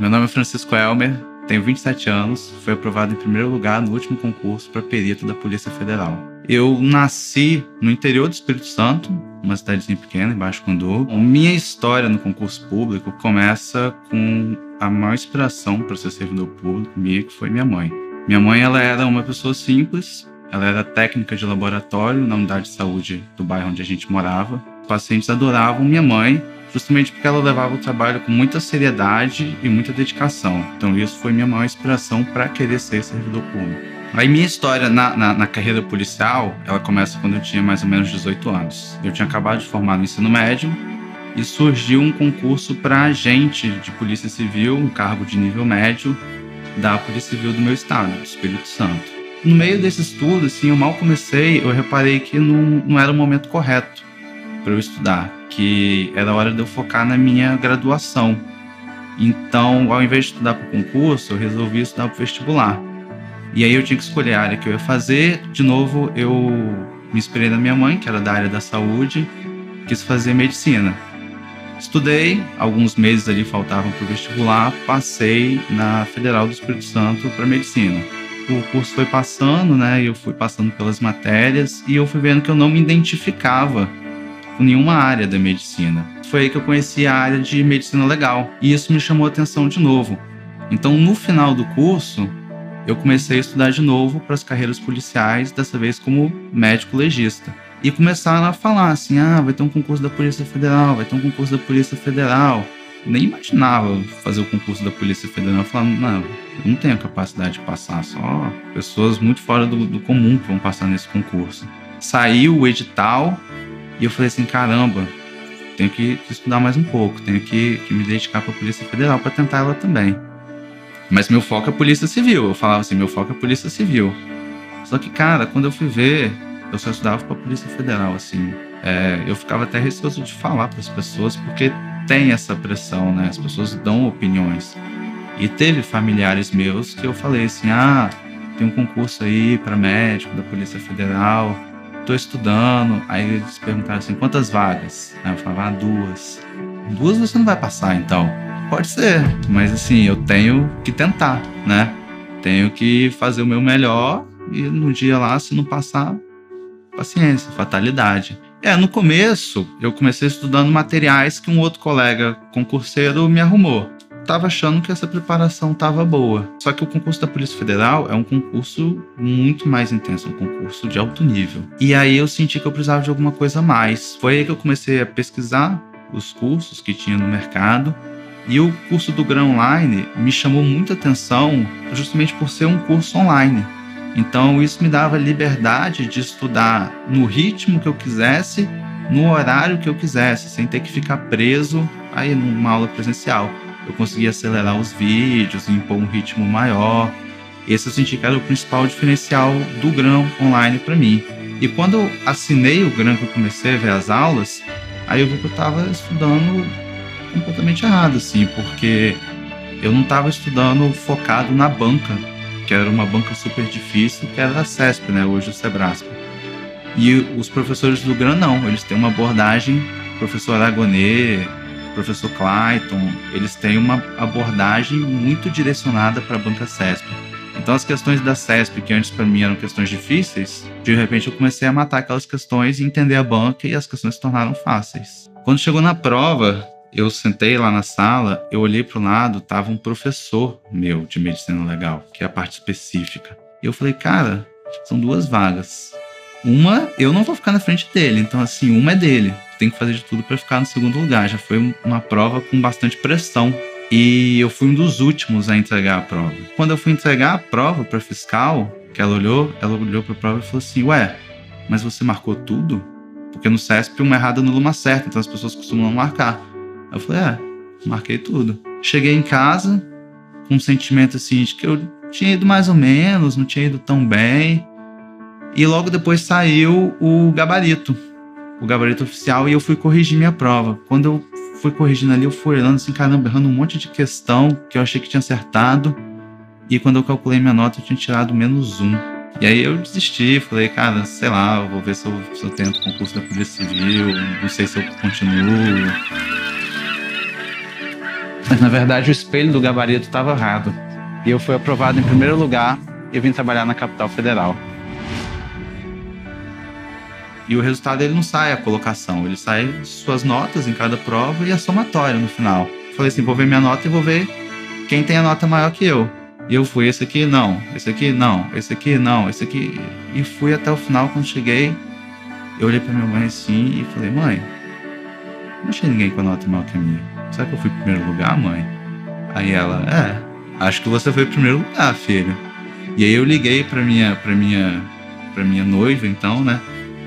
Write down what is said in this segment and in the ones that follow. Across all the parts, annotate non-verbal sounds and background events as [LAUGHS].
Meu nome é Francisco Elmer, tenho 27 anos, fui aprovado em primeiro lugar no último concurso para perito da Polícia Federal. Eu nasci no interior do Espírito Santo, uma cidadezinha pequena, embaixo do Condor. Minha história no concurso público começa com a maior inspiração para ser servidor público minha, que foi minha mãe. Minha mãe ela era uma pessoa simples, ela era técnica de laboratório na unidade de saúde do bairro onde a gente morava. Os pacientes adoravam minha mãe justamente porque ela levava o trabalho com muita seriedade e muita dedicação. Então, isso foi minha maior inspiração para querer ser servidor público. Aí minha história na, na, na, carreira policial, ela começa quando eu tinha mais ou menos 18 anos. Eu tinha acabado de formar no ensino médio e surgiu um concurso para agente de polícia civil, um cargo de nível médio da Polícia Civil do meu estado, do Espírito Santo. No meio desse estudo, assim, eu mal comecei, eu reparei que não, não era o momento correto para eu estudar que era é hora de eu focar na minha graduação. Então, ao invés de estudar para o concurso, eu resolvi estudar para o vestibular. E aí eu tinha que escolher a área que eu ia fazer. De novo, eu me inspirei na minha mãe, que era da área da saúde, quis fazer medicina. Estudei, alguns meses ali faltavam para o vestibular, passei na Federal do Espírito Santo para medicina. O curso foi passando, né? Eu fui passando pelas matérias e eu fui vendo que eu não me identificava com nenhuma área da medicina. Foi aí que eu conheci a área de medicina legal e isso me chamou a atenção de novo. Então, no final do curso, eu comecei a estudar de novo para as carreiras policiais, dessa vez como médico legista. E começaram a falar assim: ah, vai ter um concurso da Polícia Federal, vai ter um concurso da Polícia Federal. Nem imaginava fazer o concurso da Polícia Federal. Eu falava, não, eu não tenho a capacidade de passar, só pessoas muito fora do, do comum que vão passar nesse concurso. Saiu o edital, e eu falei assim, caramba, tenho que, estudar mais um pouco, tenho que, que me dedicar para a Polícia Federal para tentar ela também. Mas meu foco é Polícia Civil. Eu falava assim, meu foco é Polícia Civil. Só que, cara, quando eu fui ver, eu só estudava para a Polícia Federal, assim. É, eu ficava até receoso de falar para as pessoas, porque tem essa pressão, né? As pessoas dão opiniões. E teve familiares meus que eu falei assim: ah, tem um concurso aí para médico da Polícia Federal tô estudando. Aí eles perguntaram assim, quantas vagas? Aí eu falava, ah, duas. Duas você não vai passar, então. Pode ser, mas assim, eu tenho que tentar, né? Tenho que fazer o meu melhor e no dia lá, se não passar, paciência, fatalidade. É, no começo eu comecei estudando materiais que um outro colega concurseiro me arrumou estava achando que essa preparação estava boa. Só que o concurso da Polícia Federal é um concurso muito mais intenso, um concurso de alto nível. E aí eu senti que eu precisava de alguma coisa a mais. Foi aí que eu comecei a pesquisar os cursos que tinha no mercado. E o curso do Gran Online me chamou muita atenção justamente por ser um curso online. Então isso me dava liberdade de estudar no ritmo que eu quisesse, no horário que eu quisesse, sem ter que ficar preso aí numa aula presencial eu consegui acelerar os vídeos, impor um ritmo maior. que era o principal diferencial do GRAM online para mim. E quando eu assinei o GRAM, que eu comecei a ver as aulas, aí eu vi que eu estava estudando completamente errado, assim, porque eu não estava estudando focado na banca, que era uma banca super difícil, que era da CESP, né, hoje o Sebrasp. E os professores do GRAM não, eles têm uma abordagem, professor Aragonê, professor Clayton, eles têm uma abordagem muito direcionada para a banca CESP. Então, as questões da CESP, que antes para mim eram questões difíceis, de repente eu comecei a matar aquelas questões e entender a banca e as questões se tornaram fáceis. Quando chegou na prova, eu sentei lá na sala, eu olhei para o lado, tava um professor meu de medicina legal, que é a parte específica. E eu falei, cara, são duas vagas. Uma, eu não vou ficar na frente dele, então assim, uma é dele tem que fazer de tudo para ficar no segundo lugar. Já foi uma prova com bastante pressão. E eu fui um dos últimos a entregar a prova. Quando eu fui entregar a prova para fiscal, que ela olhou, ela olhou para a prova e falou assim: "Ué, mas você marcou tudo?" Porque no CESP uma errada não luma certa, então as pessoas costumam marcar. Eu falei: "É, marquei tudo". Cheguei em casa com um sentimento assim de que eu tinha ido mais ou menos, não tinha ido tão bem. E logo depois saiu o gabarito, o gabarito oficial e eu fui corrigir minha prova. Quando eu fui corrigindo ali, eu fui olhando assim, caramba, errando um monte de questão que eu achei que tinha acertado. E quando eu calculei minha nota, eu tinha tirado menos um. E aí eu desisti, falei, cara, sei lá, vou ver se eu, se eu tento concurso da Polícia Civil, não sei se eu continuo. Mas na verdade o espelho do gabarito estava errado. E eu fui aprovado em primeiro lugar e vim trabalhar na capital federal. E o resultado ele não sai a colocação, ele sai suas notas em cada prova e a somatória no final. Falei assim, vou ver minha nota e vou ver quem tem a nota maior que eu. E eu fui, esse aqui não, esse aqui não, esse aqui não, esse aqui. E fui até o final. Quando cheguei, eu olhei pra minha mãe assim e falei: Mãe, não achei ninguém com a nota maior que a minha. Será que eu fui primeiro lugar, mãe? Aí ela: É, acho que você foi primeiro lugar, filho. E aí eu liguei pra minha, pra minha, pra minha noiva, então, né?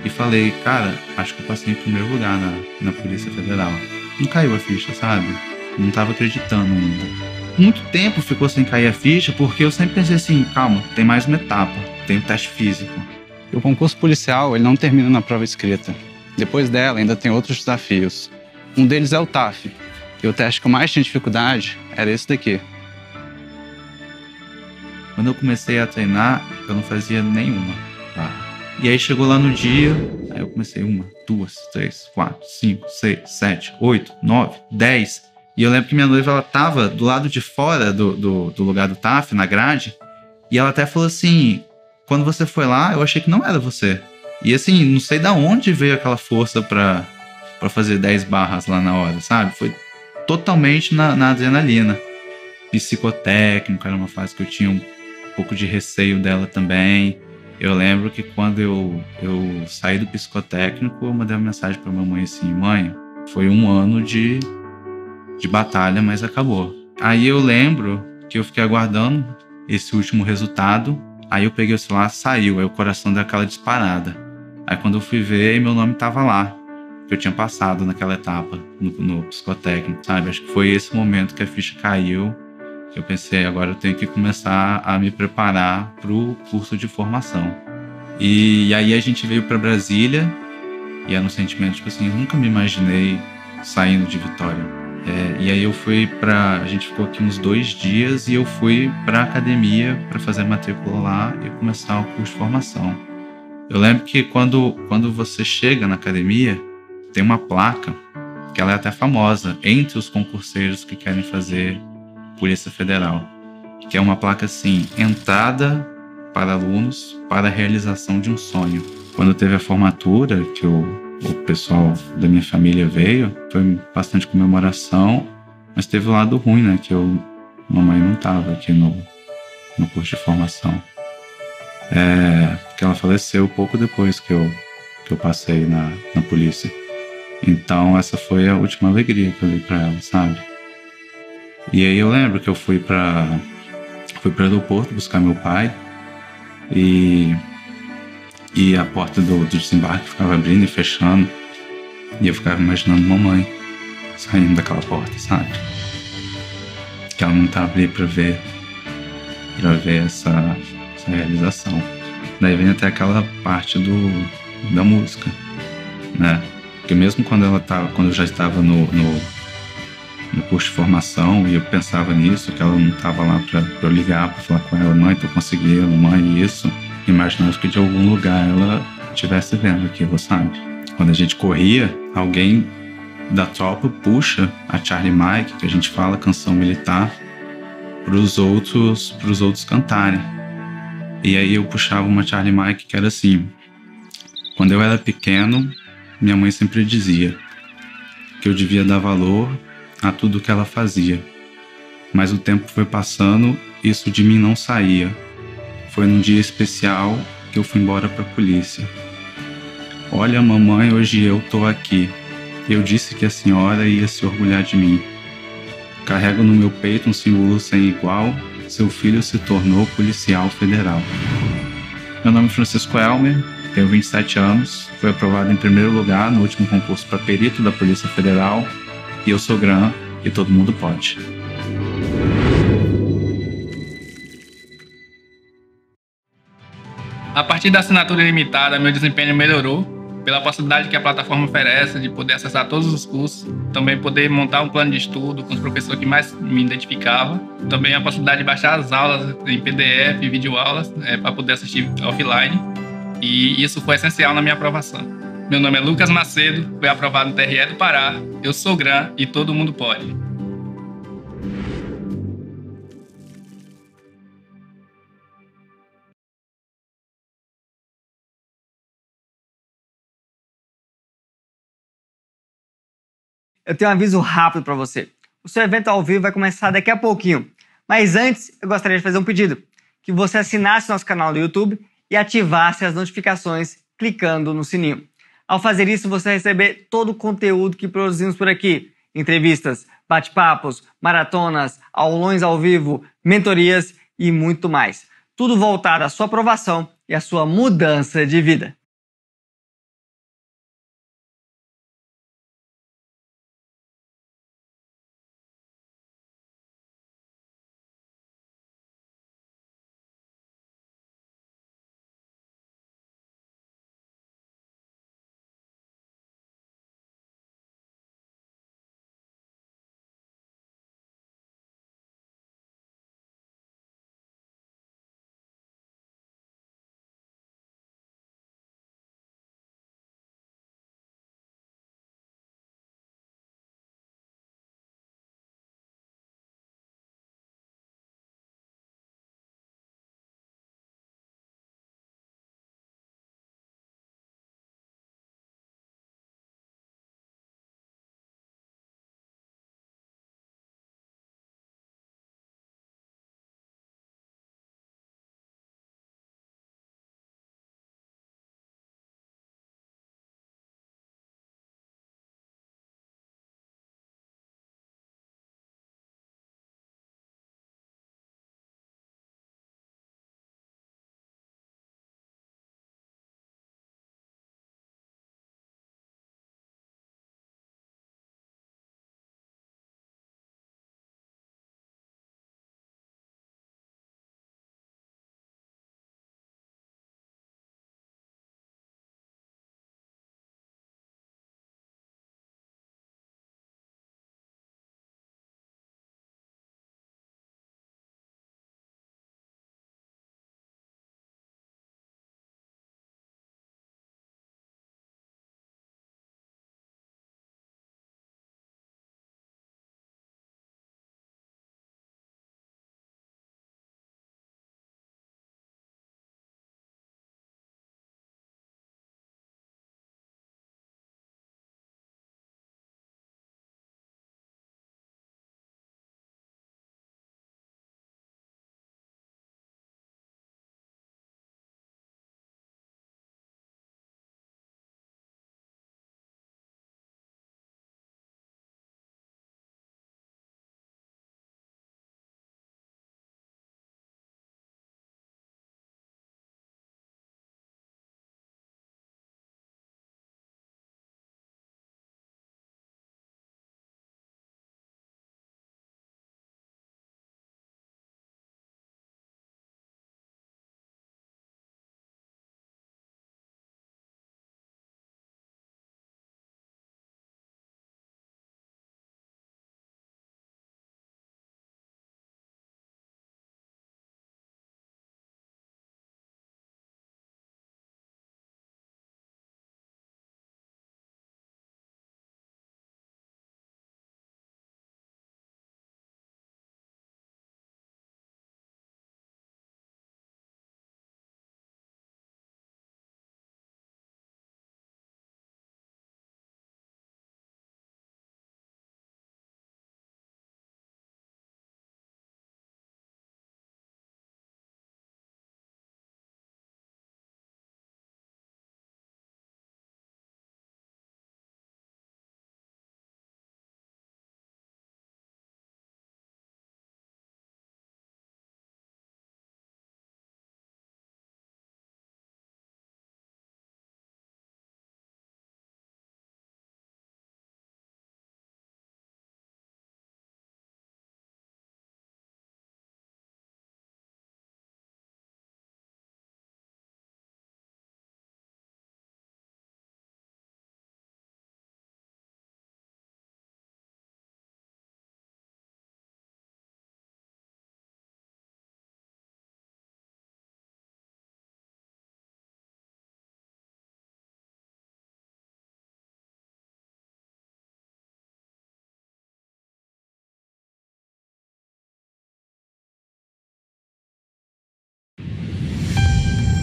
e falei, cara, acho que eu passei em primeiro lugar na, na Polícia Federal. Não caiu a ficha, sabe? Não tava acreditando ainda. Muito tempo ficou sem cair a ficha, porque eu sempre pensei assim, calma, tem mais uma etapa, tem o um teste físico. O concurso policial, ele não termina na prova escrita. Depois dela, ainda tem outros desafios. Um deles é o TAF. E o teste que eu mais tinha dificuldade era esse daqui. Quando eu comecei a treinar, eu não fazia nenhuma. Tá? E aí chegou lá no dia, aí eu comecei uma, duas, três, quatro, cinco, seis, sete, oito, nove, dez. E eu lembro que minha noiva ela tava do lado de fora do, do, do lugar do TAF, na grade, e ela até falou assim: quando você foi lá, eu achei que não era você. E assim, não sei da onde veio aquela força pra, pra fazer dez barras lá na hora, sabe? Foi totalmente na, na adrenalina. Psicotécnico era uma fase que eu tinha um pouco de receio dela também. Eu lembro que quando eu, eu saí do psicotécnico, eu mandei uma mensagem para minha mãe assim: mãe, foi um ano de, de batalha, mas acabou. Aí eu lembro que eu fiquei aguardando esse último resultado. Aí eu peguei o celular, saiu, aí o coração deu aquela disparada. Aí quando eu fui ver, meu nome tava lá, que eu tinha passado naquela etapa no, no psicotécnico, sabe? Acho que foi esse momento que a ficha caiu eu pensei, agora eu tenho que começar a me preparar para o curso de formação. E, e aí a gente veio para Brasília e era um sentimento tipo assim, eu nunca me imaginei saindo de Vitória. É, e aí eu fui para, a gente ficou aqui uns dois dias e eu fui para academia para fazer a matrícula lá e começar o curso de formação. Eu lembro que quando quando você chega na academia tem uma placa que ela é até famosa entre os concurseiros que querem fazer Polícia Federal, que é uma placa assim, entrada para alunos para a realização de um sonho. Quando teve a formatura, que o, o pessoal da minha família veio, foi bastante comemoração, mas teve o lado ruim, né? Que eu, mamãe não estava aqui no, no curso de formação. É, que ela faleceu pouco depois que eu, que eu passei na, na polícia. Então, essa foi a última alegria que eu dei para ela, sabe? E aí eu lembro que eu fui para fui para o aeroporto buscar meu pai e e a porta do, do desembarque ficava abrindo e fechando e eu ficava imaginando mamãe saindo daquela porta, sabe? Que ela não estava tá ali para ver para ver essa, essa realização. Daí vem até aquela parte do da música, né? Porque mesmo quando ela tava, quando eu já estava no, no no curso de formação e eu pensava nisso, que ela não estava lá para eu ligar, para falar com ela, mãe, estou conseguindo, mãe, isso. Imaginava que de algum lugar ela estivesse vendo aquilo, sabe? Quando a gente corria, alguém da tropa puxa a Charlie Mike, que a gente fala canção militar, para os outros, pros outros cantarem. E aí eu puxava uma Charlie Mike que era assim. Quando eu era pequeno, minha mãe sempre dizia que eu devia dar valor a tudo que ela fazia. Mas o tempo foi passando, isso de mim não saía. Foi num dia especial que eu fui embora para a polícia. Olha, mamãe, hoje eu tô aqui. Eu disse que a senhora ia se orgulhar de mim. Carrego no meu peito um símbolo sem igual. Seu filho se tornou policial federal. Meu nome é Francisco Elmer, tenho 27 anos, fui aprovado em primeiro lugar no último concurso para perito da Polícia Federal e eu sou Gran e todo mundo pode. A partir da assinatura limitada, meu desempenho melhorou pela possibilidade que a plataforma oferece de poder acessar todos os cursos, também poder montar um plano de estudo com os professores que mais me identificava, também a possibilidade de baixar as aulas em PDF, videoaulas, é, para poder assistir offline, e isso foi essencial na minha aprovação. Meu nome é Lucas Macedo, fui aprovado no TRE do Pará, eu sou GRAM e todo mundo pode. Eu tenho um aviso rápido para você. O seu evento ao vivo vai começar daqui a pouquinho. Mas antes, eu gostaria de fazer um pedido: que você assinasse nosso canal do YouTube e ativasse as notificações clicando no sininho. Ao fazer isso, você vai receber todo o conteúdo que produzimos por aqui: entrevistas, bate-papos, maratonas, aulões ao vivo, mentorias e muito mais. Tudo voltado à sua aprovação e à sua mudança de vida.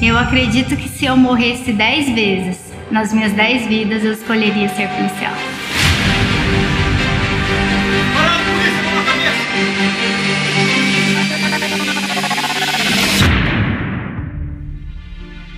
Eu acredito que se eu morresse dez vezes, nas minhas dez vidas eu escolheria ser policial.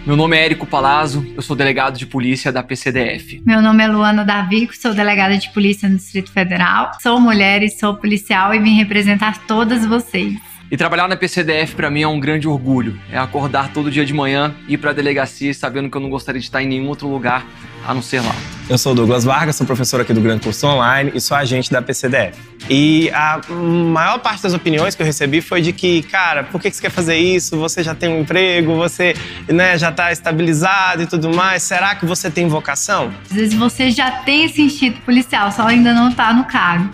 Meu nome é Érico Palazzo, eu sou delegado de polícia da PCDF. Meu nome é Luana Davi, sou delegada de polícia no Distrito Federal. Sou mulher e sou policial e vim representar todas vocês. E trabalhar na PCDF para mim é um grande orgulho. É acordar todo dia de manhã, ir para a delegacia sabendo que eu não gostaria de estar em nenhum outro lugar a não ser lá. Eu sou Douglas Vargas, sou professor aqui do Grande Curso Online e sou agente da PCDF. E a maior parte das opiniões que eu recebi foi de que, cara, por que você quer fazer isso? Você já tem um emprego, você né, já está estabilizado e tudo mais. Será que você tem vocação? Às vezes você já tem esse instinto policial, só ainda não está no cargo.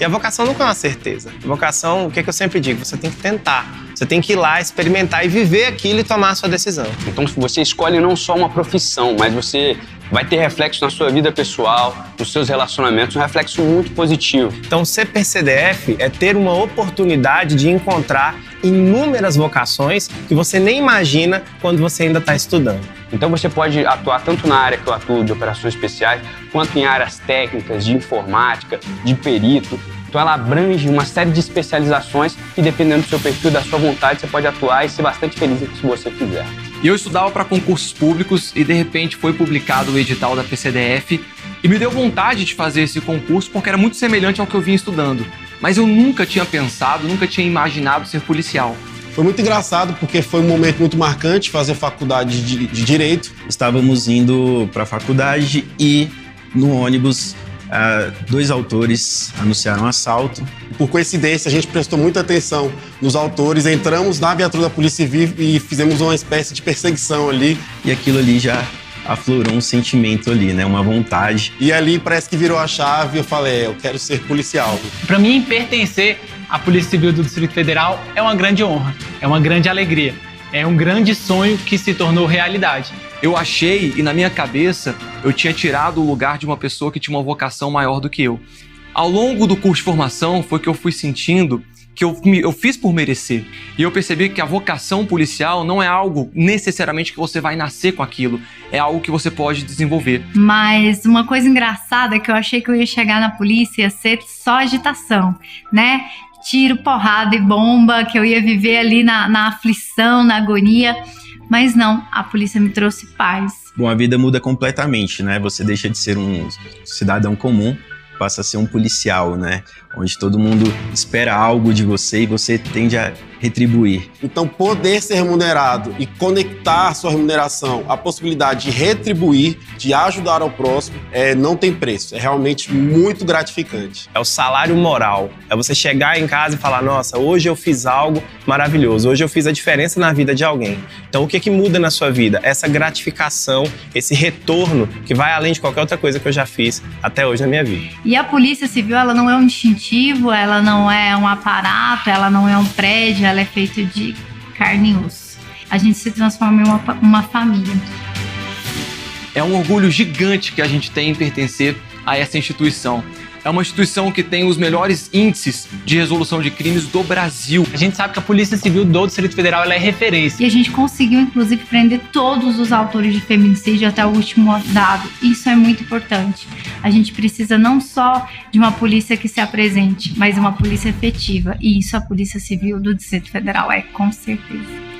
E a vocação nunca é uma certeza. A vocação, o que, é que eu sempre digo? Você tem que tentar. Você tem que ir lá, experimentar e viver aquilo e tomar a sua decisão. Então você escolhe não só uma profissão, mas você vai ter reflexo na sua vida pessoal, nos seus relacionamentos, um reflexo muito positivo. Então ser PCDF é ter uma oportunidade de encontrar inúmeras vocações que você nem imagina quando você ainda está estudando. Então você pode atuar tanto na área que eu atuo de operações especiais, quanto em áreas técnicas, de informática, de perito. Então ela abrange uma série de especializações e dependendo do seu perfil, da sua vontade, você pode atuar e ser bastante feliz se você quiser. eu estudava para concursos públicos e de repente foi publicado o edital da PCDF e me deu vontade de fazer esse concurso porque era muito semelhante ao que eu vinha estudando. Mas eu nunca tinha pensado, nunca tinha imaginado ser policial. Foi muito engraçado porque foi um momento muito marcante fazer faculdade de, de direito. Estávamos indo para a faculdade e no ônibus Uh, dois autores anunciaram um assalto. Por coincidência, a gente prestou muita atenção nos autores, entramos na viatura da Polícia Civil e fizemos uma espécie de perseguição ali. E aquilo ali já aflorou um sentimento ali, né? Uma vontade. E ali parece que virou a chave. Eu falei, é, eu quero ser policial. Para mim, pertencer à Polícia Civil do Distrito Federal é uma grande honra, é uma grande alegria, é um grande sonho que se tornou realidade. Eu achei e na minha cabeça eu tinha tirado o lugar de uma pessoa que tinha uma vocação maior do que eu. Ao longo do curso de formação foi que eu fui sentindo que eu, eu fiz por merecer. E eu percebi que a vocação policial não é algo necessariamente que você vai nascer com aquilo, é algo que você pode desenvolver. Mas uma coisa engraçada é que eu achei que eu ia chegar na polícia ia ser só agitação, né? Tiro, porrada e bomba, que eu ia viver ali na, na aflição, na agonia. Mas não, a polícia me trouxe paz. Bom, a vida muda completamente, né? Você deixa de ser um cidadão comum passa a ser um policial, né? Onde todo mundo espera algo de você e você tende a retribuir. Então, poder ser remunerado e conectar sua remuneração à possibilidade de retribuir, de ajudar ao próximo, é, não tem preço. É realmente muito gratificante. É o salário moral. É você chegar em casa e falar: nossa, hoje eu fiz algo maravilhoso, hoje eu fiz a diferença na vida de alguém. Então, o que, é que muda na sua vida? Essa gratificação, esse retorno que vai além de qualquer outra coisa que eu já fiz até hoje na minha vida. E a Polícia Civil, ela não é um instintivo, ela não é um aparato, ela não é um prédio, ela é feita de carne e osso. A gente se transforma em uma, uma família. É um orgulho gigante que a gente tem em pertencer a essa instituição é uma instituição que tem os melhores índices de resolução de crimes do Brasil. A gente sabe que a Polícia Civil do Distrito Federal é referência. E a gente conseguiu, inclusive, prender todos os autores de feminicídio até o último dado. Isso é muito importante. A gente precisa não só de uma polícia que se apresente, mas uma polícia efetiva. E isso a Polícia Civil do Distrito Federal é, com certeza.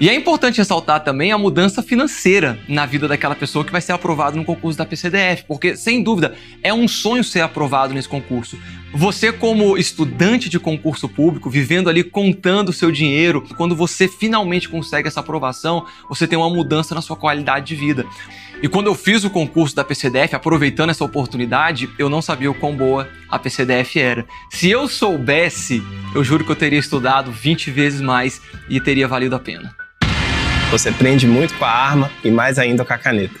E é importante ressaltar também a mudança financeira na vida daquela pessoa que vai ser aprovada no concurso da PCDF, porque sem dúvida é um sonho ser aprovado nesse concurso. Você, como estudante de concurso público, vivendo ali contando o seu dinheiro, quando você finalmente consegue essa aprovação, você tem uma mudança na sua qualidade de vida. E quando eu fiz o concurso da PCDF, aproveitando essa oportunidade, eu não sabia o quão boa a PCDF era. Se eu soubesse, eu juro que eu teria estudado 20 vezes mais e teria valido a pena. Você aprende muito com a arma e mais ainda com a caneta.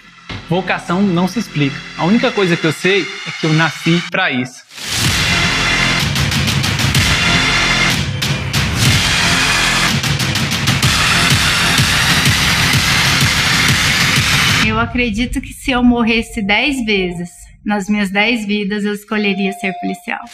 Vocação não se explica. A única coisa que eu sei é que eu nasci para isso. Eu acredito que se eu morresse dez vezes nas minhas dez vidas, eu escolheria ser policial.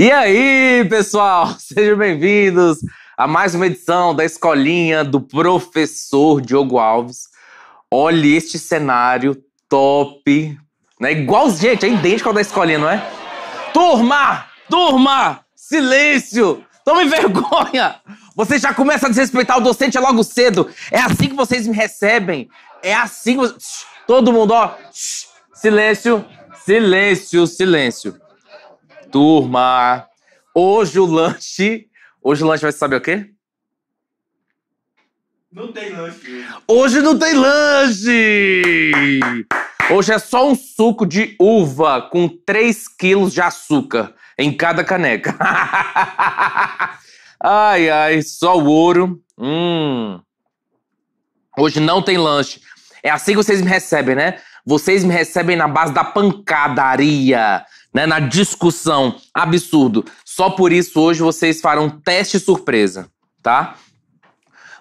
E aí, pessoal, [LAUGHS] sejam bem-vindos a mais uma edição da Escolinha do Professor Diogo Alves. Olhe este cenário top, né? Igual, gente, é idêntico ao da Escolinha, não é? Turma! Turma! Silêncio! Tome vergonha! Você já começa a desrespeitar o docente logo cedo. É assim que vocês me recebem. É assim que... Todo mundo, ó... Silêncio, silêncio, silêncio. Turma, hoje o lanche. Hoje o lanche vai saber o quê? Não tem lanche. Hoje não tem lanche! Hoje é só um suco de uva com 3 quilos de açúcar em cada caneca. [LAUGHS] ai, ai, só o ouro. Hum. Hoje não tem lanche. É assim que vocês me recebem, né? Vocês me recebem na base da pancadaria, né, na discussão. Absurdo. Só por isso hoje vocês farão teste surpresa, tá?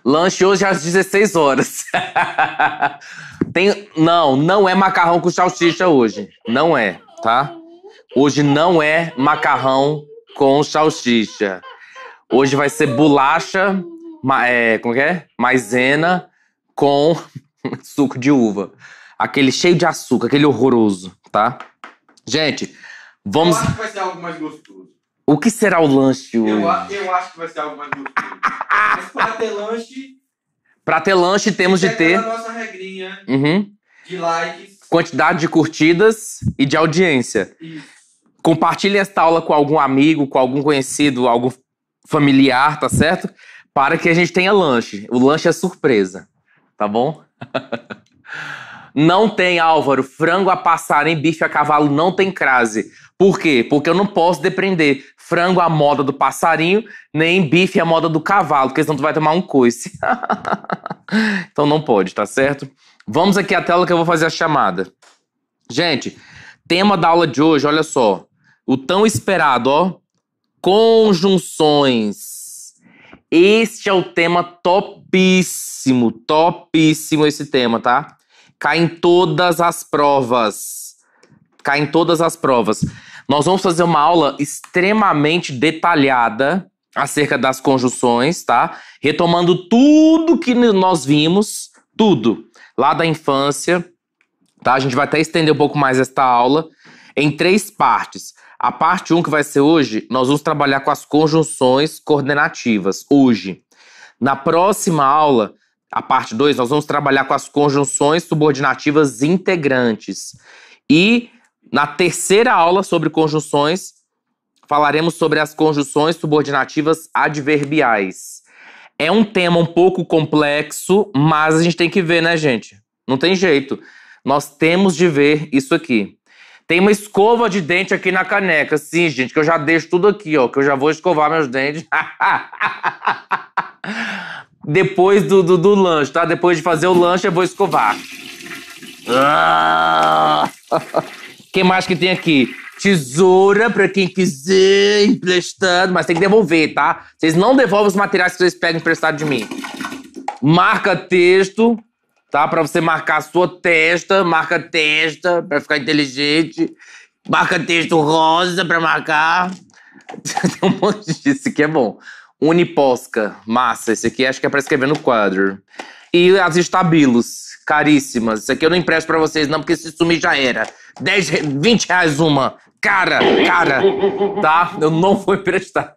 Lanche hoje às 16 horas. [LAUGHS] Tem, não, não é macarrão com salsicha hoje. Não é, tá? Hoje não é macarrão com salsicha. Hoje vai ser bolacha, ma, é, como que é? Maisena com [LAUGHS] suco de uva. Aquele cheio de açúcar, aquele horroroso, tá? Gente, Vamos. Eu acho que vai ser algo mais gostoso. O que será o lanche hoje? Eu, eu acho que vai ser algo mais gostoso. Mas pra ter lanche. Pra ter lanche, temos de ter. A nossa regrinha uhum. de likes. Quantidade de curtidas e de audiência. Isso. Compartilhe esta aula com algum amigo, com algum conhecido, algum familiar, tá certo? Para que a gente tenha lanche. O lanche é surpresa, tá bom? [LAUGHS] não tem, Álvaro. Frango a passar em bife a cavalo não tem crase. Por quê? Porque eu não posso depender frango à moda do passarinho, nem bife à moda do cavalo, porque senão tu vai tomar um coice. [LAUGHS] então não pode, tá certo? Vamos aqui à tela que eu vou fazer a chamada. Gente, tema da aula de hoje, olha só. O tão esperado, ó. Conjunções. Este é o tema topíssimo, topíssimo esse tema, tá? Cai em todas as provas. Cai em todas as provas. Nós vamos fazer uma aula extremamente detalhada acerca das conjunções, tá? Retomando tudo que nós vimos, tudo, lá da infância, tá? A gente vai até estender um pouco mais esta aula em três partes. A parte 1 um que vai ser hoje, nós vamos trabalhar com as conjunções coordenativas, hoje. Na próxima aula, a parte 2, nós vamos trabalhar com as conjunções subordinativas integrantes. E na terceira aula sobre conjunções, falaremos sobre as conjunções subordinativas adverbiais. É um tema um pouco complexo, mas a gente tem que ver, né, gente? Não tem jeito. Nós temos de ver isso aqui. Tem uma escova de dente aqui na caneca. Sim, gente, que eu já deixo tudo aqui, ó. Que eu já vou escovar meus dentes. [LAUGHS] Depois do, do, do, lanche, tá? Depois de fazer o lanche, eu vou escovar. Ah! [LAUGHS] que mais que tem aqui? Tesoura para quem quiser emprestado, mas tem que devolver, tá? Vocês não devolvem os materiais que vocês pegam emprestado de mim. Marca texto, tá? Para você marcar a sua testa, marca testa para ficar inteligente. Marca texto rosa para marcar. [LAUGHS] tem um monte disso que é bom. Uniposca, massa. Esse aqui acho que é para escrever no quadro. E as estabilos caríssimas. Isso aqui eu não empresto para vocês, não, porque se sumir já era. 10, 20 reais uma. Cara, cara, tá? Eu não vou emprestar.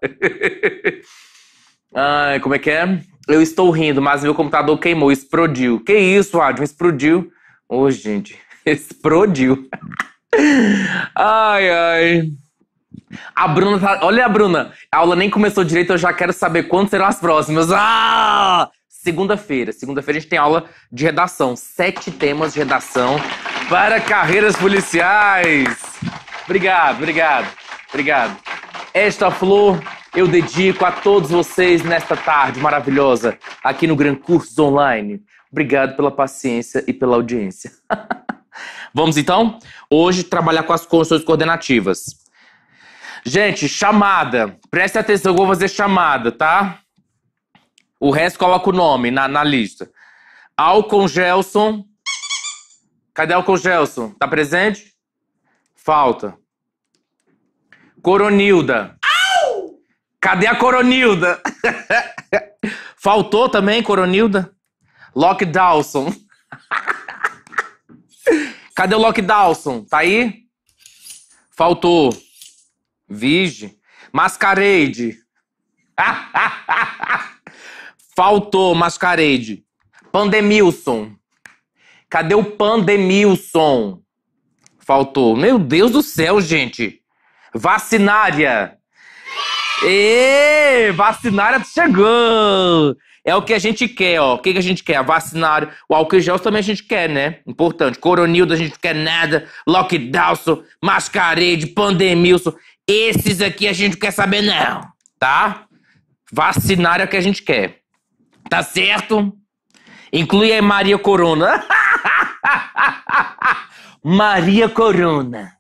[LAUGHS] Ai, como é que é? Eu estou rindo, mas meu computador queimou, explodiu. Que isso, Adam? Explodiu. Ô, oh, gente, [LAUGHS] explodiu. ai, ai. A Bruna tá... Olha a Bruna. A aula nem começou direito, eu já quero saber quando serão as próximas. Ah! segunda-feira. Segunda-feira a gente tem aula de redação, sete temas de redação para carreiras policiais. Obrigado, obrigado, obrigado. Esta flor eu dedico a todos vocês nesta tarde maravilhosa aqui no Gran Cursos Online. Obrigado pela paciência e pela audiência. [LAUGHS] Vamos então? Hoje trabalhar com as construções coordenativas. Gente, chamada. Preste atenção, eu vou fazer chamada, tá? O resto coloca o nome na, na lista. Alcon Gelson. Cadê Alcon Gelson? Tá presente? Falta. Coronilda. Au! Cadê a Coronilda? [LAUGHS] Faltou também, Coronilda? Lock Dawson. [LAUGHS] Cadê o Lock Dawson? Tá aí? Faltou. Vige. Mascarade. [LAUGHS] Faltou mascarede, Pandemilson. Cadê o Pandemilson? Faltou. Meu Deus do céu, gente. Vacinária. Ê, vacinária tá chegou. É o que a gente quer, ó. O que, que a gente quer? A vacinária. O álcool gel também a gente quer, né? Importante. Coronilda, a gente não quer nada. Lockdown, mascarede, Pandemilson. Esses aqui a gente não quer saber, não. Tá? Vacinária é o que a gente quer. Tá certo? Inclui a Maria Corona. [LAUGHS] Maria Corona.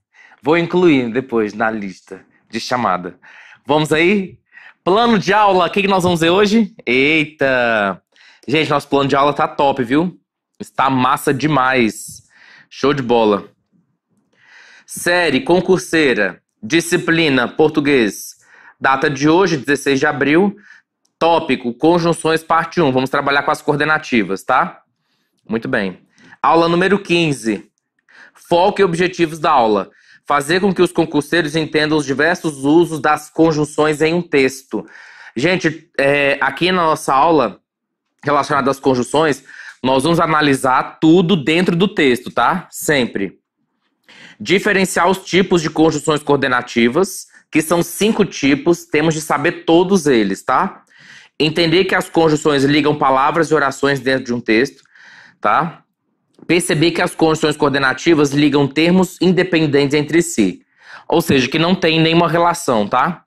Vou incluir depois na lista de chamada. Vamos aí? Plano de aula, o que, que nós vamos ver hoje? Eita! Gente, nosso plano de aula tá top, viu? Está massa demais. Show de bola. Série concurseira, disciplina português. Data de hoje, 16 de abril, Tópico: conjunções, parte 1. Vamos trabalhar com as coordenativas, tá? Muito bem. Aula número 15. Foco e objetivos da aula. Fazer com que os concurseiros entendam os diversos usos das conjunções em um texto. Gente, é, aqui na nossa aula relacionada às conjunções, nós vamos analisar tudo dentro do texto, tá? Sempre. Diferenciar os tipos de conjunções coordenativas, que são cinco tipos, temos de saber todos eles, tá? Entender que as conjunções ligam palavras e orações dentro de um texto, tá? Perceber que as conjunções coordenativas ligam termos independentes entre si, ou seja, que não tem nenhuma relação, tá?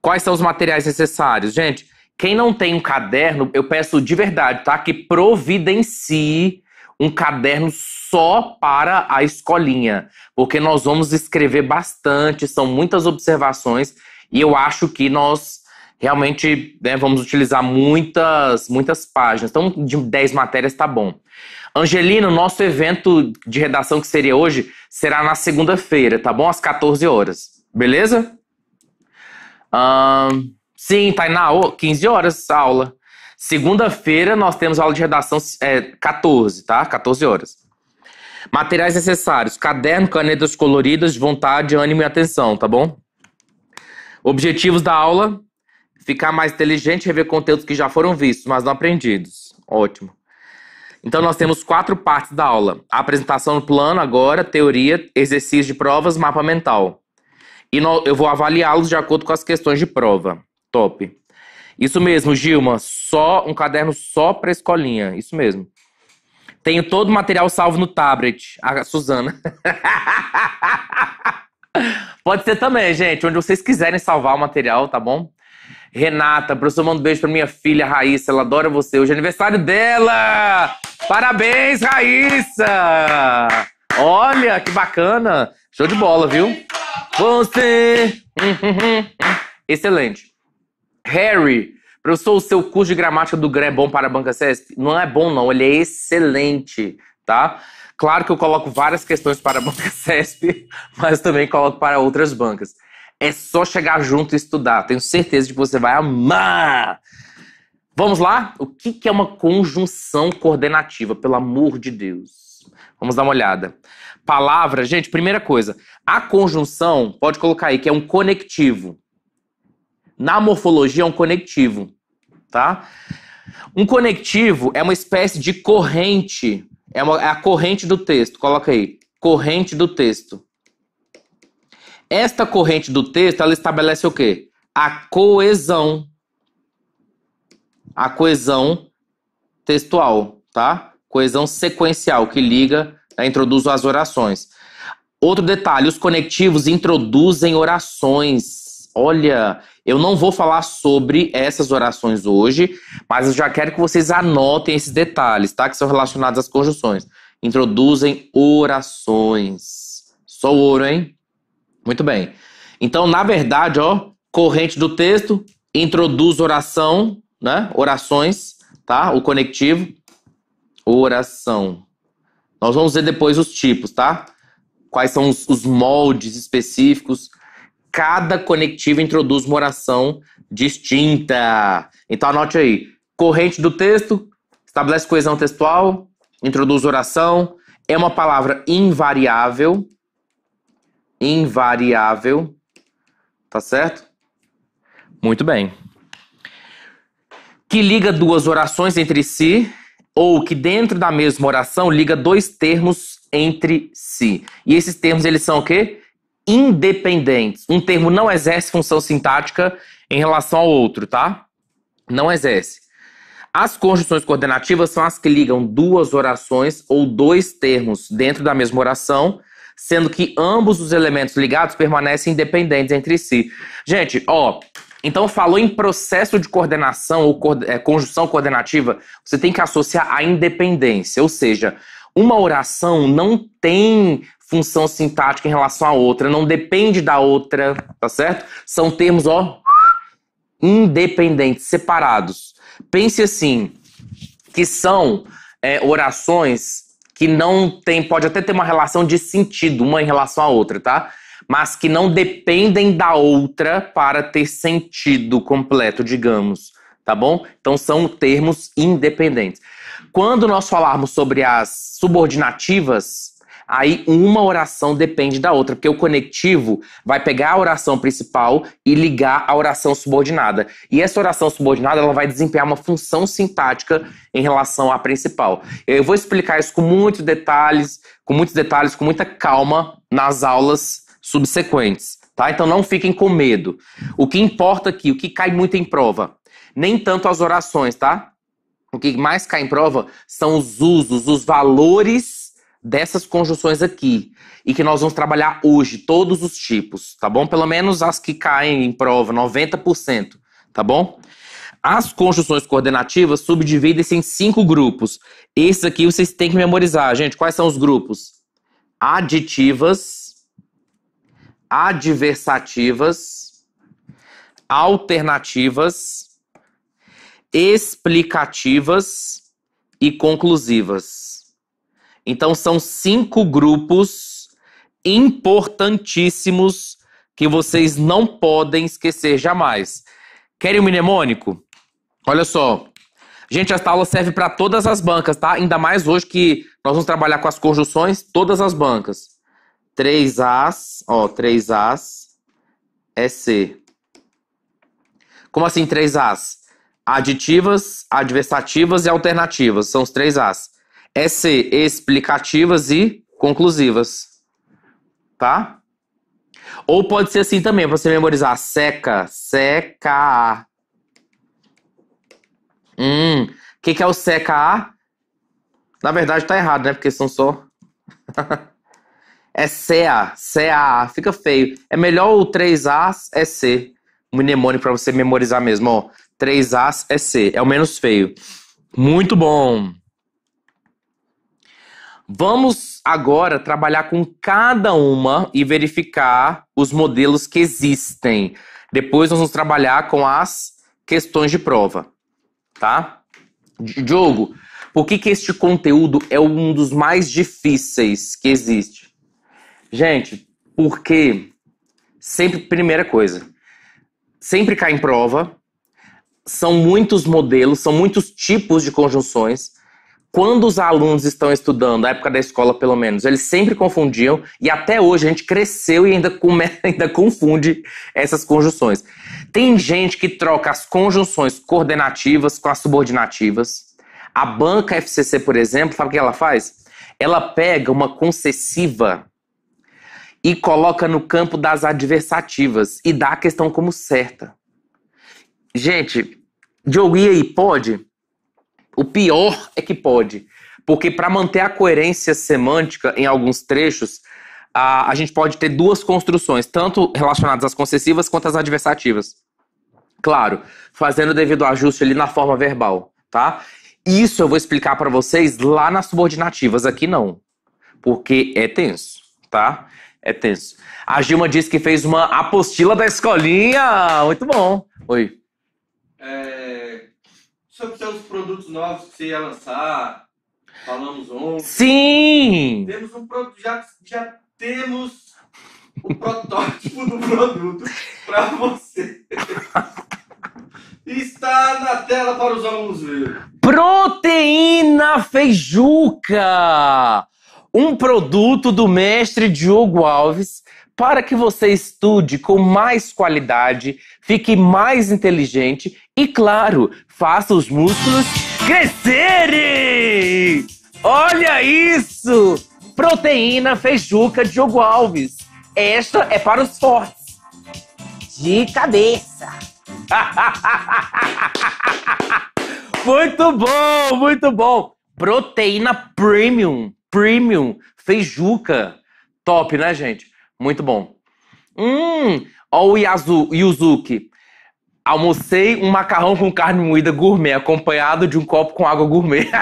Quais são os materiais necessários? Gente, quem não tem um caderno, eu peço de verdade, tá? Que providencie um caderno só para a escolinha, porque nós vamos escrever bastante, são muitas observações e eu acho que nós realmente né, vamos utilizar muitas, muitas páginas. Então, de 10 matérias está bom. Angelina, o nosso evento de redação que seria hoje será na segunda-feira, tá bom? Às 14 horas. Beleza? Um, sim, Tainá, 15 horas a aula. Segunda-feira nós temos aula de redação é, 14, tá? 14 horas. Materiais necessários: caderno, canetas coloridas, vontade, ânimo e atenção, tá bom? Objetivos da aula: Ficar mais inteligente, rever conteúdos que já foram vistos, mas não aprendidos. Ótimo. Então, nós temos quatro partes da aula: a apresentação do plano, agora, teoria, exercício de provas, mapa mental. E no, eu vou avaliá-los de acordo com as questões de prova. Top. Isso mesmo, Gilma. Só um caderno só para escolinha. Isso mesmo. Tenho todo o material salvo no tablet. A Suzana. [LAUGHS] Pode ser também, gente. Onde vocês quiserem salvar o material, tá bom? Renata, professor, manda um beijo pra minha filha Raíssa, ela adora você. Hoje é aniversário dela! Parabéns, Raíssa! Olha, que bacana! Show de bola, viu? Você! [LAUGHS] Excelente. Harry, professor, o seu curso de gramática do GRE é bom para a Banca CESP? Não é bom, não, ele é excelente, tá? Claro que eu coloco várias questões para a Banca [LAUGHS] CESP, mas também coloco para outras bancas. É só chegar junto e estudar. Tenho certeza de que você vai amar. Vamos lá? O que, é uma conjunção coordenativa, pelo amor de Deus? Vamos dar uma olhada. Palavra, gente, primeira coisa. A conjunção, pode colocar aí, que é um conectivo. Na morfologia, é um conectivo, tá? Um conectivo é uma espécie de corrente, é, uma, é a corrente do texto, coloca aí. Corrente do texto. Esta corrente do texto, ela estabelece o quê? A coesão. A coesão textual, tá? Coesão sequencial que liga, né, introduz as orações. Outro detalhe, os conectivos introduzem orações. Olha, eu não vou falar sobre essas orações hoje, mas eu já quero que vocês anotem esses detalhes, tá? Que são relacionados às conjunções. Introduzem orações. Só ouro, hein? Muito bem. Então, na verdade, ó, corrente do texto introduz oração, né? Orações, tá? O conectivo. Oração. Nós vamos ver depois os tipos, tá? Quais são os, os moldes específicos. Cada conectivo introduz uma oração distinta. Então anote aí. Corrente do texto, estabelece coesão textual, introduz oração, é uma palavra invariável, invariável, tá certo? Muito bem. Que liga duas orações entre si, ou que dentro da mesma oração liga dois termos entre si. E esses termos eles são o quê? Independentes. Um termo não exerce função sintática em relação ao outro, tá? Não exerce. As conjunções coordenativas são as que ligam duas orações ou dois termos dentro da mesma oração sendo que ambos os elementos ligados permanecem independentes entre si. Gente, ó, então, falou em processo de coordenação ou é, conjunção coordenativa, você tem que associar a independência, ou seja, uma oração não tem função sintática em relação à outra, não depende da outra, tá certo? São termos, ó, independentes, separados. Pense assim, que são é, orações que não tem, pode até ter uma relação de sentido uma em relação à outra, tá? Mas que não dependem da outra para ter sentido completo, digamos, tá bom? Então são termos independentes. Quando nós falarmos sobre as subordinativas, aí uma oração depende da outra, porque o conectivo vai pegar a oração principal e ligar a oração subordinada. E essa oração subordinada ela vai desempenhar uma função sintática em relação à principal. Eu vou explicar isso com muitos detalhes, com muitos detalhes, com muita calma nas aulas subsequentes, tá? Então não fiquem com medo. O que importa aqui, o que cai muito em prova, nem tanto as orações, tá? O que mais cai em prova são os usos, os valores dessas conjunções aqui e que nós vamos trabalhar hoje todos os tipos, tá bom? Pelo menos as que caem em prova, 90%, tá bom? As conjunções coordenativas subdividem-se em cinco grupos. Esses aqui vocês têm que memorizar, gente. Quais são os grupos? Aditivas, adversativas, alternativas, explicativas e conclusivas. Então são cinco grupos importantíssimos que vocês não podem esquecer jamais. Querem um mnemônico? Olha só. Gente, esta aula serve para todas as bancas, tá? Ainda mais hoje que nós vamos trabalhar com as conjunções, todas as bancas. 3As, ó, 3As EC. É Como assim 3As? Aditivas, adversativas e alternativas. São os 3As é ser explicativas e conclusivas. Tá? Ou pode ser assim também, para você memorizar. Seca, seca. Hum, o que, que é o seca? Na verdade tá errado, né? Porque são só. [LAUGHS] é CA, CA, fica feio. É melhor o 3A é C. Um mnemônico para você memorizar mesmo, ó. 3A é C, é o menos feio. Muito bom. Vamos agora trabalhar com cada uma e verificar os modelos que existem. Depois nós vamos trabalhar com as questões de prova, tá? Diogo, por que, que este conteúdo é um dos mais difíceis que existe? Gente, porque sempre, primeira coisa, sempre cai em prova, são muitos modelos, são muitos tipos de conjunções, quando os alunos estão estudando, na época da escola pelo menos, eles sempre confundiam e até hoje a gente cresceu e ainda, come, [LAUGHS] ainda confunde essas conjunções. Tem gente que troca as conjunções coordenativas com as subordinativas. A banca FCC, por exemplo, sabe o que ela faz? Ela pega uma concessiva e coloca no campo das adversativas e dá a questão como certa. Gente, Diogo, e aí, pode? O pior é que pode, porque para manter a coerência semântica em alguns trechos, a, a gente pode ter duas construções, tanto relacionadas às concessivas quanto às adversativas. Claro, fazendo o devido ajuste ali na forma verbal, tá? Isso eu vou explicar para vocês lá nas subordinativas, aqui não, porque é tenso, tá? É tenso. A Gilma disse que fez uma apostila da escolinha. Muito bom. Oi. É, sobre seus produtos novos que você ia lançar. Falamos ontem. Sim! Temos um produto, já, já temos o protótipo do produto para você. [LAUGHS] Está na tela para os alunos verem. Proteína Feijuca! Um produto do mestre Diogo Alves para que você estude com mais qualidade, fique mais inteligente e, claro, faça os músculos crescerem! Olha isso! Proteína Feijuca Diogo Alves. Esta é para os fortes. De cabeça. [LAUGHS] muito bom, muito bom. Proteína Premium. Premium. Feijuca. Top, né, gente? Muito bom. Hum, ó o Yazu, Yuzuki. Almocei um macarrão com carne moída gourmet, acompanhado de um copo com água gourmet. [LAUGHS]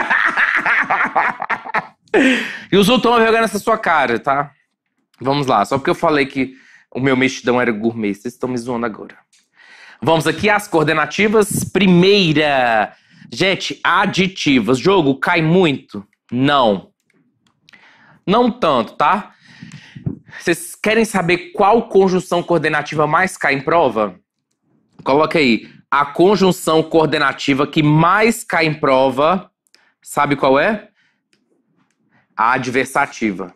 Yuzu, toma vergonha nessa sua cara, tá? Vamos lá, só porque eu falei que o meu mexidão era gourmet, vocês estão me zoando agora. Vamos aqui às coordenativas. Primeira, gente, aditivas. Jogo cai muito? Não. Não tanto, tá? Vocês querem saber qual conjunção coordenativa mais cai em prova? Coloca aí. A conjunção coordenativa que mais cai em prova, sabe qual é? A adversativa.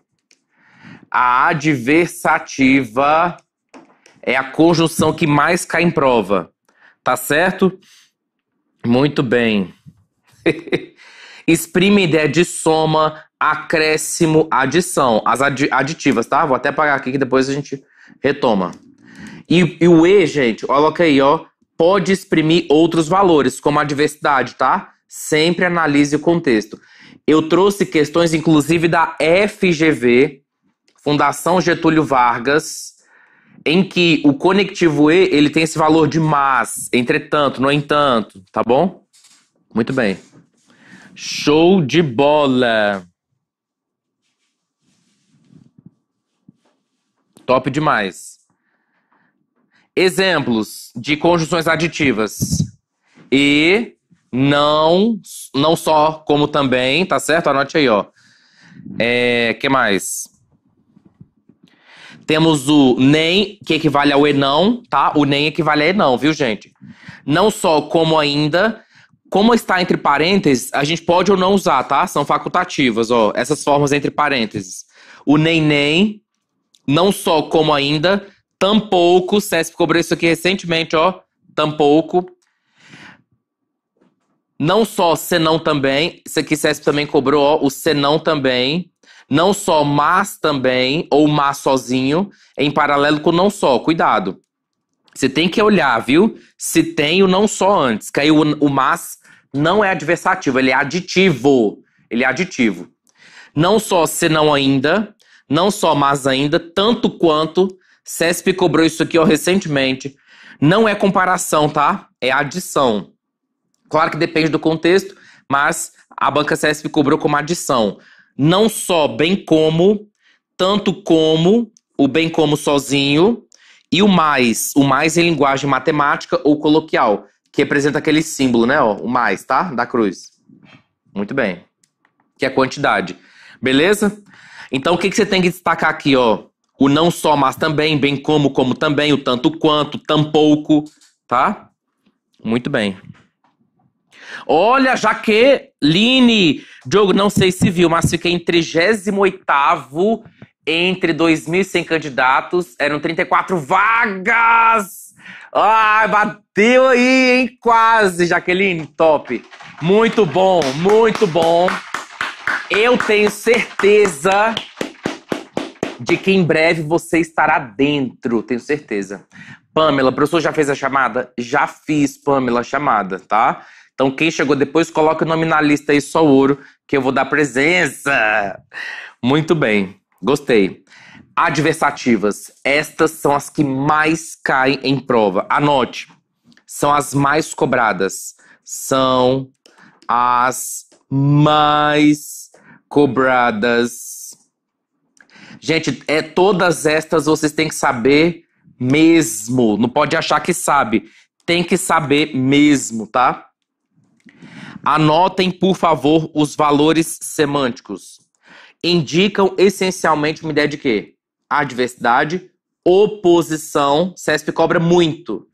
A adversativa é a conjunção que mais cai em prova. Tá certo? Muito bem. [LAUGHS] exprime a ideia de soma, acréscimo, adição. As ad aditivas, tá? Vou até parar aqui que depois a gente retoma. E, e o E, gente, olha aí, ó. Pode exprimir outros valores, como a diversidade, tá? Sempre analise o contexto. Eu trouxe questões, inclusive, da FGV, Fundação Getúlio Vargas, em que o conectivo E ele tem esse valor de mas, entretanto, no entanto, tá bom? Muito bem. Show de bola! Top demais. Exemplos de conjunções aditivas. E, não, não só, como também, tá certo? Anote aí, ó. É, que mais? Temos o nem, que equivale ao e não, tá? O nem equivale a e não, viu, gente? Não só como ainda, como está entre parênteses, a gente pode ou não usar, tá? São facultativas, ó, essas formas entre parênteses. O nem nem, não só como ainda, tampouco, o CESP cobrou isso aqui recentemente, ó, tampouco. Não só senão também, isso aqui o CESP também cobrou, ó, o senão também. Não só mas também, ou mas sozinho, em paralelo com não só, cuidado. Você tem que olhar, viu? Se tem o não só antes, que aí o, o mas não é adversativo, ele é aditivo. Ele é aditivo. Não só senão ainda, não só mas ainda, tanto quanto CESP cobrou isso aqui ó, recentemente. Não é comparação, tá? É adição. Claro que depende do contexto, mas a banca CESP cobrou como adição. Não só bem como, tanto como, o bem como sozinho, e o mais. O mais em linguagem matemática ou coloquial que representa aquele símbolo, né? Ó, o mais, tá? Da cruz. Muito bem. Que é a quantidade. Beleza? Então, o que, que você tem que destacar aqui, ó? O não só, mas também, bem como, como também, o tanto quanto, tampouco, tá? Muito bem. Olha, Jaqueline! Diogo, não sei se viu, mas fiquei em 38 entre 2.100 candidatos. Eram 34 vagas! Ah, bateu aí, hein? Quase, Jaqueline, top. Muito bom, muito bom. Eu tenho certeza de que em breve você estará dentro, tenho certeza. Pamela, professor já fez a chamada? Já fiz, Pamela, a chamada, tá? Então quem chegou depois, coloca o nome na lista aí, só ouro, que eu vou dar presença. Muito bem, gostei. Adversativas. Estas são as que mais caem em prova. Anote. São as mais cobradas. São as mais cobradas. Gente, é todas estas vocês têm que saber mesmo. Não pode achar que sabe. Tem que saber mesmo, tá? Anotem, por favor, os valores semânticos. Indicam essencialmente uma ideia de quê? adversidade, oposição, CESP cobra muito.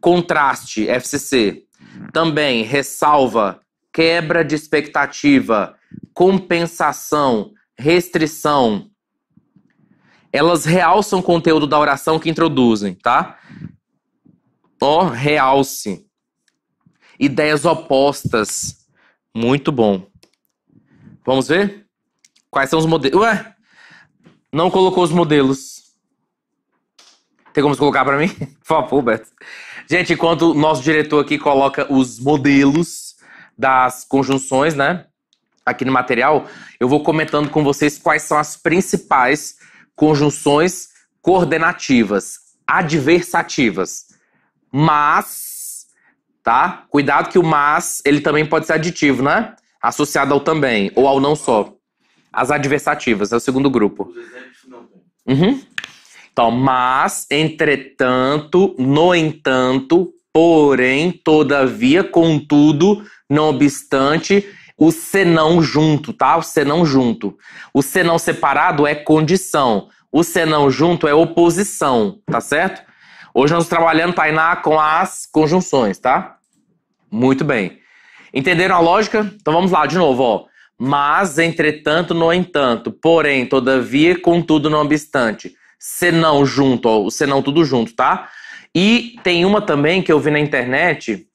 Contraste, FCC. Também ressalva, quebra de expectativa, compensação, restrição. Elas realçam o conteúdo da oração que introduzem, tá? Ó, oh, realce. Ideias opostas. Muito bom. Vamos ver? Quais são os modelos? Ué, não colocou os modelos. Tem como colocar para mim? [LAUGHS] Por favor, Beto. Gente, enquanto o nosso diretor aqui coloca os modelos das conjunções, né? Aqui no material, eu vou comentando com vocês quais são as principais conjunções coordenativas, adversativas. Mas, tá? Cuidado que o mas, ele também pode ser aditivo, né? Associado ao também ou ao não só. As adversativas, é o segundo grupo. Uhum. Então, mas, entretanto, no entanto, porém, todavia, contudo, não obstante, o senão junto, tá? O senão junto. O senão separado é condição. O senão junto é oposição, tá certo? Hoje nós trabalhando, Tainá, com as conjunções, tá? Muito bem. Entenderam a lógica? Então vamos lá de novo, ó. Mas, entretanto, no entanto, porém, todavia, contudo, não obstante, senão junto, ou senão tudo junto, tá? E tem uma também que eu vi na internet,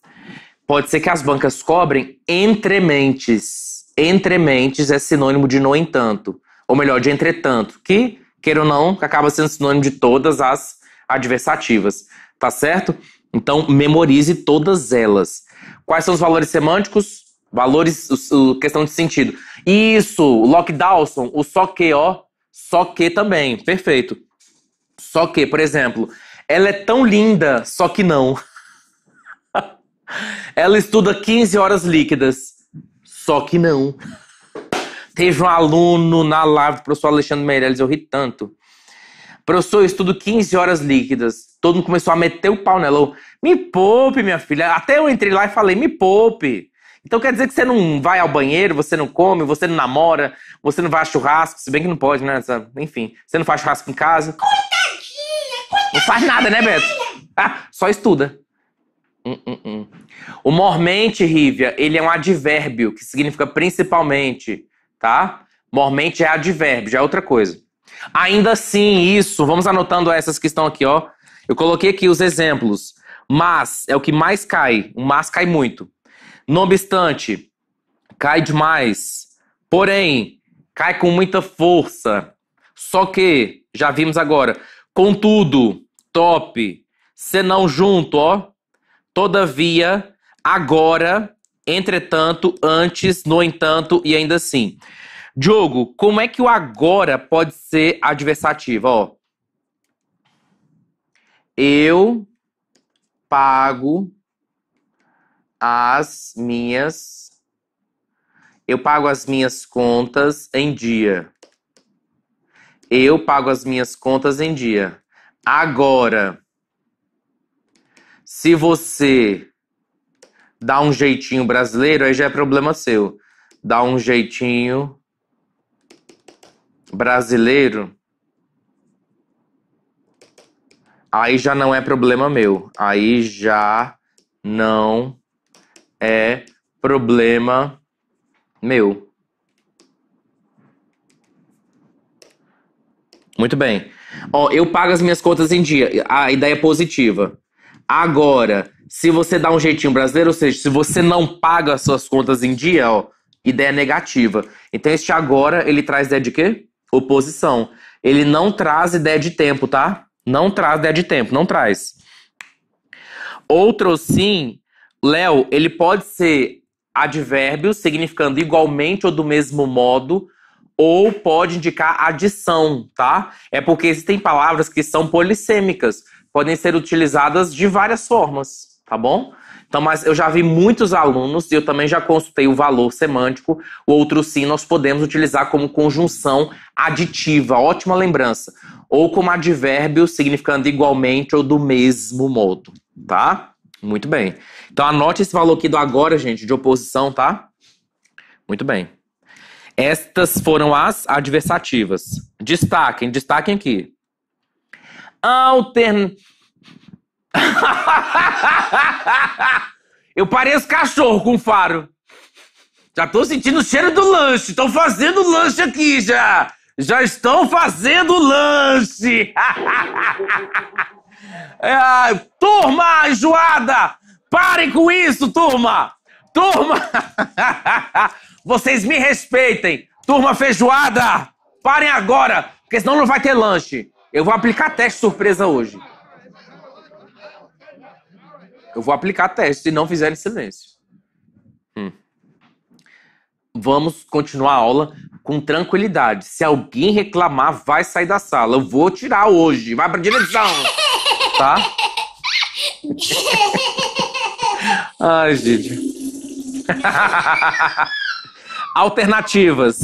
pode ser que as bancas cobrem entrementes. Entrementes é sinônimo de no entanto, ou melhor, de entretanto, que, queira ou não, acaba sendo sinônimo de todas as adversativas, tá certo? Então, memorize todas elas. Quais são os valores semânticos? Valores, o, o, questão de sentido. Isso, Lock Dawson, o só que, ó. Só que também, perfeito. Só que, por exemplo, ela é tão linda, só que não. [LAUGHS] ela estuda 15 horas líquidas, só que não. Teve um aluno na live do professor Alexandre Meirelles, eu ri tanto. Professor, eu estudo 15 horas líquidas. Todo mundo começou a meter o pau nela. Eu, me poupe, minha filha. Até eu entrei lá e falei, me poupe. Então quer dizer que você não vai ao banheiro, você não come, você não namora, você não vai a churrasco, se bem que não pode, né? Enfim, você não faz churrasco em casa. Coitadinha, coitadinha. Não faz nada, né, Beto? Ah, só estuda. Hum, hum, hum. O mormente, Rívia, ele é um advérbio, que significa principalmente, tá? Mormente é advérbio, já é outra coisa. Ainda assim, isso, vamos anotando essas que estão aqui, ó. Eu coloquei aqui os exemplos. Mas é o que mais cai. O mas cai muito. Não obstante, cai demais. Porém, cai com muita força. Só que, já vimos agora. Contudo, top, senão junto, ó. Todavia, agora, entretanto, antes, no entanto e ainda assim. Diogo, como é que o agora pode ser adversativo, ó? Eu pago as minhas. Eu pago as minhas contas em dia. Eu pago as minhas contas em dia. Agora, se você dá um jeitinho brasileiro, aí já é problema seu. Dá um jeitinho brasileiro, aí já não é problema meu. Aí já não é problema meu. Muito bem. Ó, eu pago as minhas contas em dia. A ideia é positiva. Agora, se você dá um jeitinho brasileiro, ou seja, se você não paga as suas contas em dia, ó, ideia negativa. Então, este agora, ele traz ideia de quê? Oposição. Ele não traz ideia de tempo, tá? Não traz ideia de tempo, não traz. Outro sim Léo, ele pode ser advérbio, significando igualmente ou do mesmo modo, ou pode indicar adição, tá? É porque existem palavras que são polissêmicas, podem ser utilizadas de várias formas, tá bom? Então, mas eu já vi muitos alunos, e eu também já consultei o valor semântico, o outro sim nós podemos utilizar como conjunção aditiva, ótima lembrança. Ou como advérbio, significando igualmente ou do mesmo modo, tá? Muito bem. Então anote esse valor aqui do agora, gente, de oposição, tá? Muito bem. Estas foram as adversativas. Destaquem, destaquem aqui. Altern... [LAUGHS] Eu pareço cachorro com faro. Já tô sentindo o cheiro do lanche. Estão fazendo lanche aqui já. Já estão fazendo lanche. [LAUGHS] é, turma enjoada, Parem com isso, turma! Turma! [LAUGHS] Vocês me respeitem! Turma feijoada! Parem agora, porque senão não vai ter lanche. Eu vou aplicar teste surpresa hoje. Eu vou aplicar teste se não fizerem silêncio. Hum. Vamos continuar a aula com tranquilidade. Se alguém reclamar, vai sair da sala. Eu vou tirar hoje. Vai pra direção. Tá? [LAUGHS] Ai, Didi. [LAUGHS] Alternativas.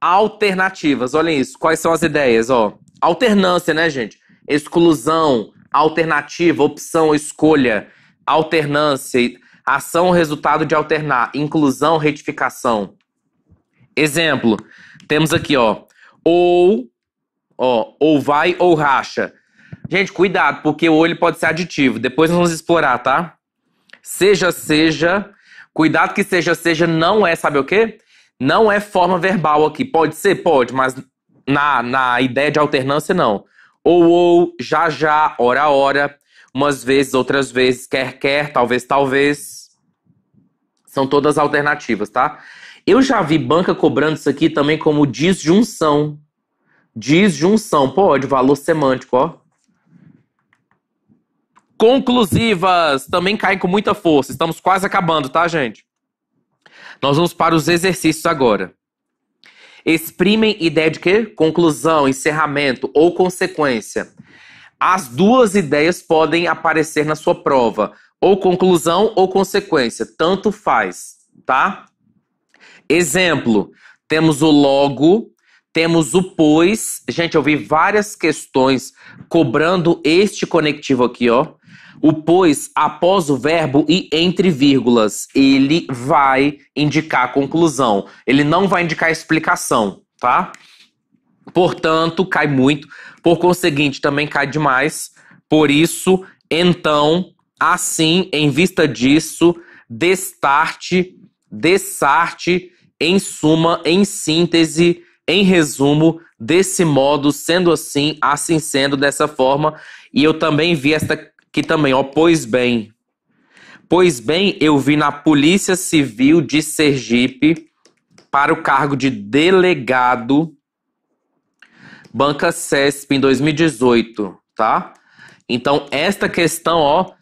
Alternativas, olhem isso. Quais são as ideias? Ó, alternância, né, gente? Exclusão, alternativa, opção, escolha, alternância, ação, resultado de alternar, inclusão, retificação. Exemplo, temos aqui, ó, ou, ó, ou vai ou racha. Gente, cuidado, porque o olho pode ser aditivo. Depois nós vamos explorar, tá? Seja, seja. Cuidado que seja, seja não é, sabe o quê? Não é forma verbal aqui. Pode ser? Pode, mas na, na ideia de alternância, não. Ou, ou, já, já, hora, hora. Umas vezes, outras vezes, quer, quer, talvez, talvez. São todas alternativas, tá? Eu já vi banca cobrando isso aqui também como disjunção. Disjunção, pode, valor semântico, ó conclusivas também caem com muita força. Estamos quase acabando, tá, gente? Nós vamos para os exercícios agora. Exprimem ideia de quê? Conclusão, encerramento ou consequência. As duas ideias podem aparecer na sua prova, ou conclusão ou consequência, tanto faz, tá? Exemplo, temos o logo, temos o pois. Gente, eu vi várias questões cobrando este conectivo aqui, ó. O pois, após o verbo e entre vírgulas, ele vai indicar conclusão. Ele não vai indicar explicação, tá? Portanto, cai muito. Por conseguinte, também cai demais. Por isso, então, assim, em vista disso, destarte, dessarte, em suma, em síntese, em resumo, desse modo, sendo assim, assim sendo, dessa forma. E eu também vi esta que também, ó, pois bem. Pois bem, eu vi na Polícia Civil de Sergipe para o cargo de delegado Banca CESP em 2018, tá? Então, esta questão, ó,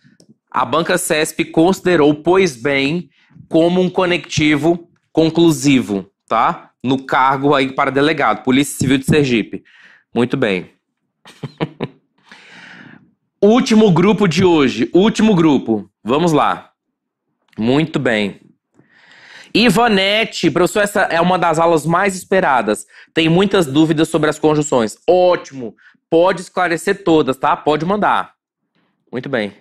a Banca CESP considerou, pois bem, como um conectivo conclusivo, tá? No cargo aí para delegado, Polícia Civil de Sergipe. Muito bem. [LAUGHS] Último grupo de hoje. Último grupo. Vamos lá. Muito bem. Ivanete, professor, essa é uma das aulas mais esperadas. Tem muitas dúvidas sobre as conjunções. Ótimo. Pode esclarecer todas, tá? Pode mandar. Muito bem.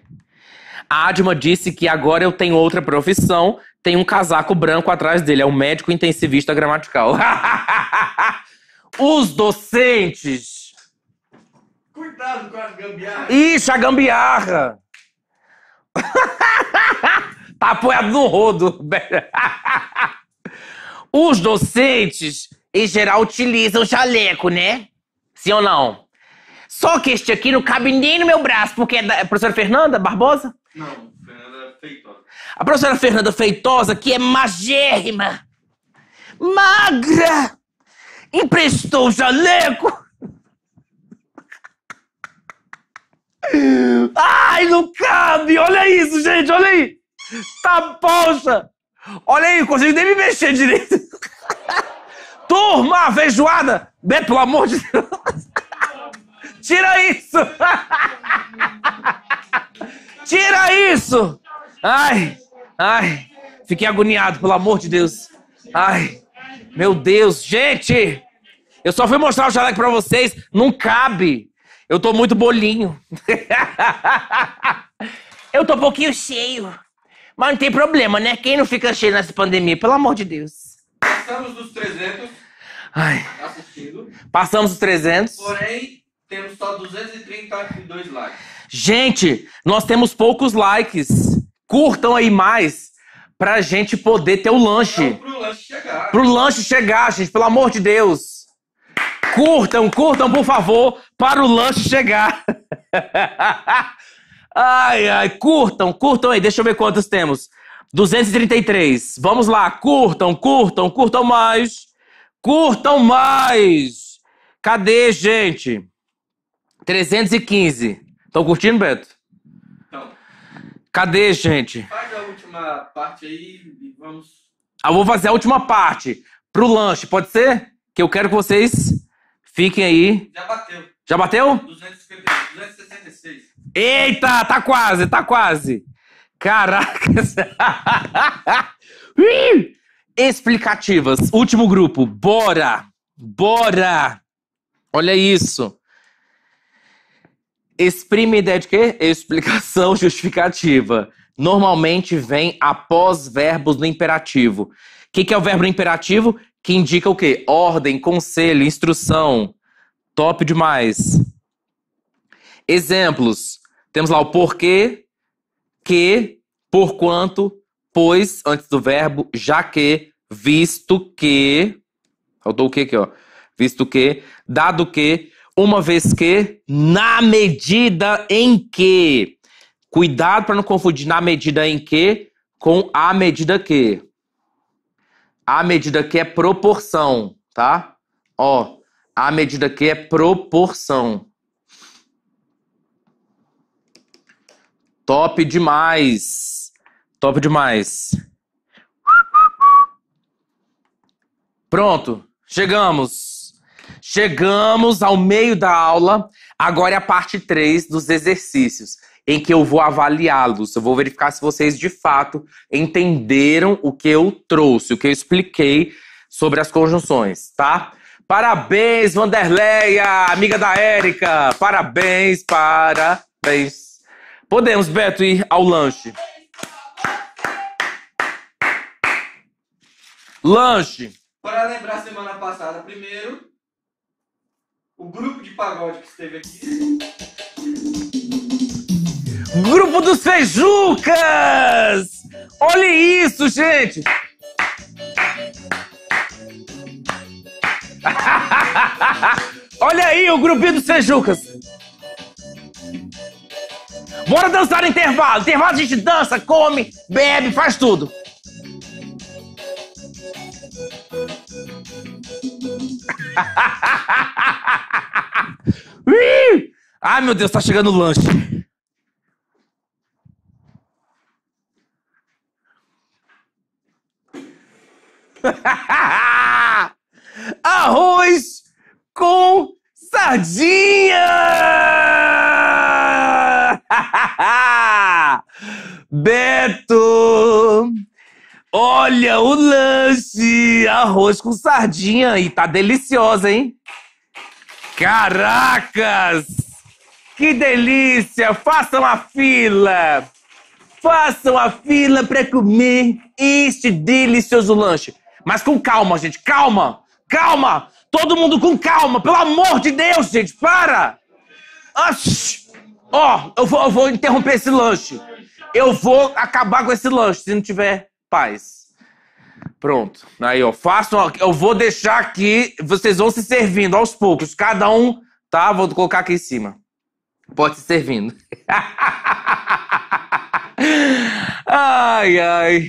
A Adma disse que agora eu tenho outra profissão, tem um casaco branco atrás dele. É um médico intensivista gramatical. [LAUGHS] Os docentes Cuidado com a gambiarra. Isso, [LAUGHS] é a gambiarra. tá apoiado no rodo. Os docentes, em geral, utilizam jaleco, né? Sim ou não? Só que este aqui não cabe nem no meu braço, porque é da é professora Fernanda Barbosa? Não, Fernanda é Feitosa. A professora Fernanda Feitosa, que é magérrima, magra, emprestou o jaleco Ai, não cabe! Olha isso, gente, olha aí! Tá poxa! Olha aí, não consigo nem me mexer direito. [LAUGHS] Turma, feijoada! Bem, né, pelo amor de Deus! [LAUGHS] Tira isso! [LAUGHS] Tira isso! Ai, ai, fiquei agoniado, pelo amor de Deus. Ai, meu Deus, gente! Eu só fui mostrar o jaleco pra vocês, não cabe. Eu tô muito bolinho. [LAUGHS] eu tô um pouquinho cheio. Mas não tem problema, né? Quem não fica cheio nessa pandemia, pelo amor de Deus. Passamos dos 300 Ai. assistindo. Passamos dos 300. Porém, temos só 232 likes. Gente, nós temos poucos likes. Curtam aí mais pra gente poder ter o lanche. Não, pro lanche chegar. Pro lanche chegar, gente, pelo amor de Deus. Curtam, curtam, por favor, para o lanche chegar. [LAUGHS] ai, ai, curtam, curtam aí. Deixa eu ver quantos temos. 233. Vamos lá, curtam, curtam, curtam mais. Curtam mais. Cadê, gente? 315. Estão curtindo, Beto? Então. Cadê, gente? Faz a última parte aí e vamos. Eu ah, vou fazer a última parte pro lanche, pode ser? que eu quero que vocês fiquem aí. Já bateu. Já bateu? 266. Eita, tá quase, tá quase. Caraca. [LAUGHS] Explicativas. Último grupo. Bora. Bora. Olha isso. Exprime ideia de quê? Explicação [LAUGHS] justificativa. Normalmente vem após verbos no imperativo. O que, que é o verbo no imperativo? que indica o quê? Ordem, conselho, instrução. Top demais. Exemplos. Temos lá o porquê, que, porquanto, pois, antes do verbo, já que, visto que. Faltou o que aqui, ó? Visto que, dado que, uma vez que, na medida em que. Cuidado para não confundir na medida em que com a medida que. A medida aqui é proporção, tá? Ó, a medida aqui é proporção. Top demais. Top demais. Pronto, chegamos. Chegamos ao meio da aula. Agora é a parte 3 dos exercícios em que eu vou avaliá-los. Eu vou verificar se vocês de fato entenderam o que eu trouxe, o que eu expliquei sobre as conjunções, tá? Parabéns, Vanderleia, amiga da Érica. Parabéns, parabéns. Podemos, Beto, ir ao lanche. Lanche. Para lembrar semana passada, primeiro, o grupo de pagode que esteve aqui. Grupo dos Feijucas! Olha isso, gente! [LAUGHS] Olha aí o grupinho dos Sejucas. Bora dançar no intervalo. Intervalo a gente dança, come, bebe, faz tudo. [LAUGHS] Ai, meu Deus, tá chegando o lanche. [LAUGHS] Arroz com sardinha! [LAUGHS] Beto! Olha o lanche! Arroz com sardinha e tá deliciosa, hein? Caracas! Que delícia! Façam a fila! Façam a fila para comer este delicioso lanche. Mas com calma, gente, calma, calma. Todo mundo com calma, pelo amor de Deus, gente, para. Ó, oh, eu, vou, eu vou interromper esse lanche. Eu vou acabar com esse lanche se não tiver paz. Pronto. Aí, ó, façam. Ó, eu vou deixar aqui. Vocês vão se servindo aos poucos. Cada um, tá? Vou colocar aqui em cima. Pode se servindo. [LAUGHS] ai, ai.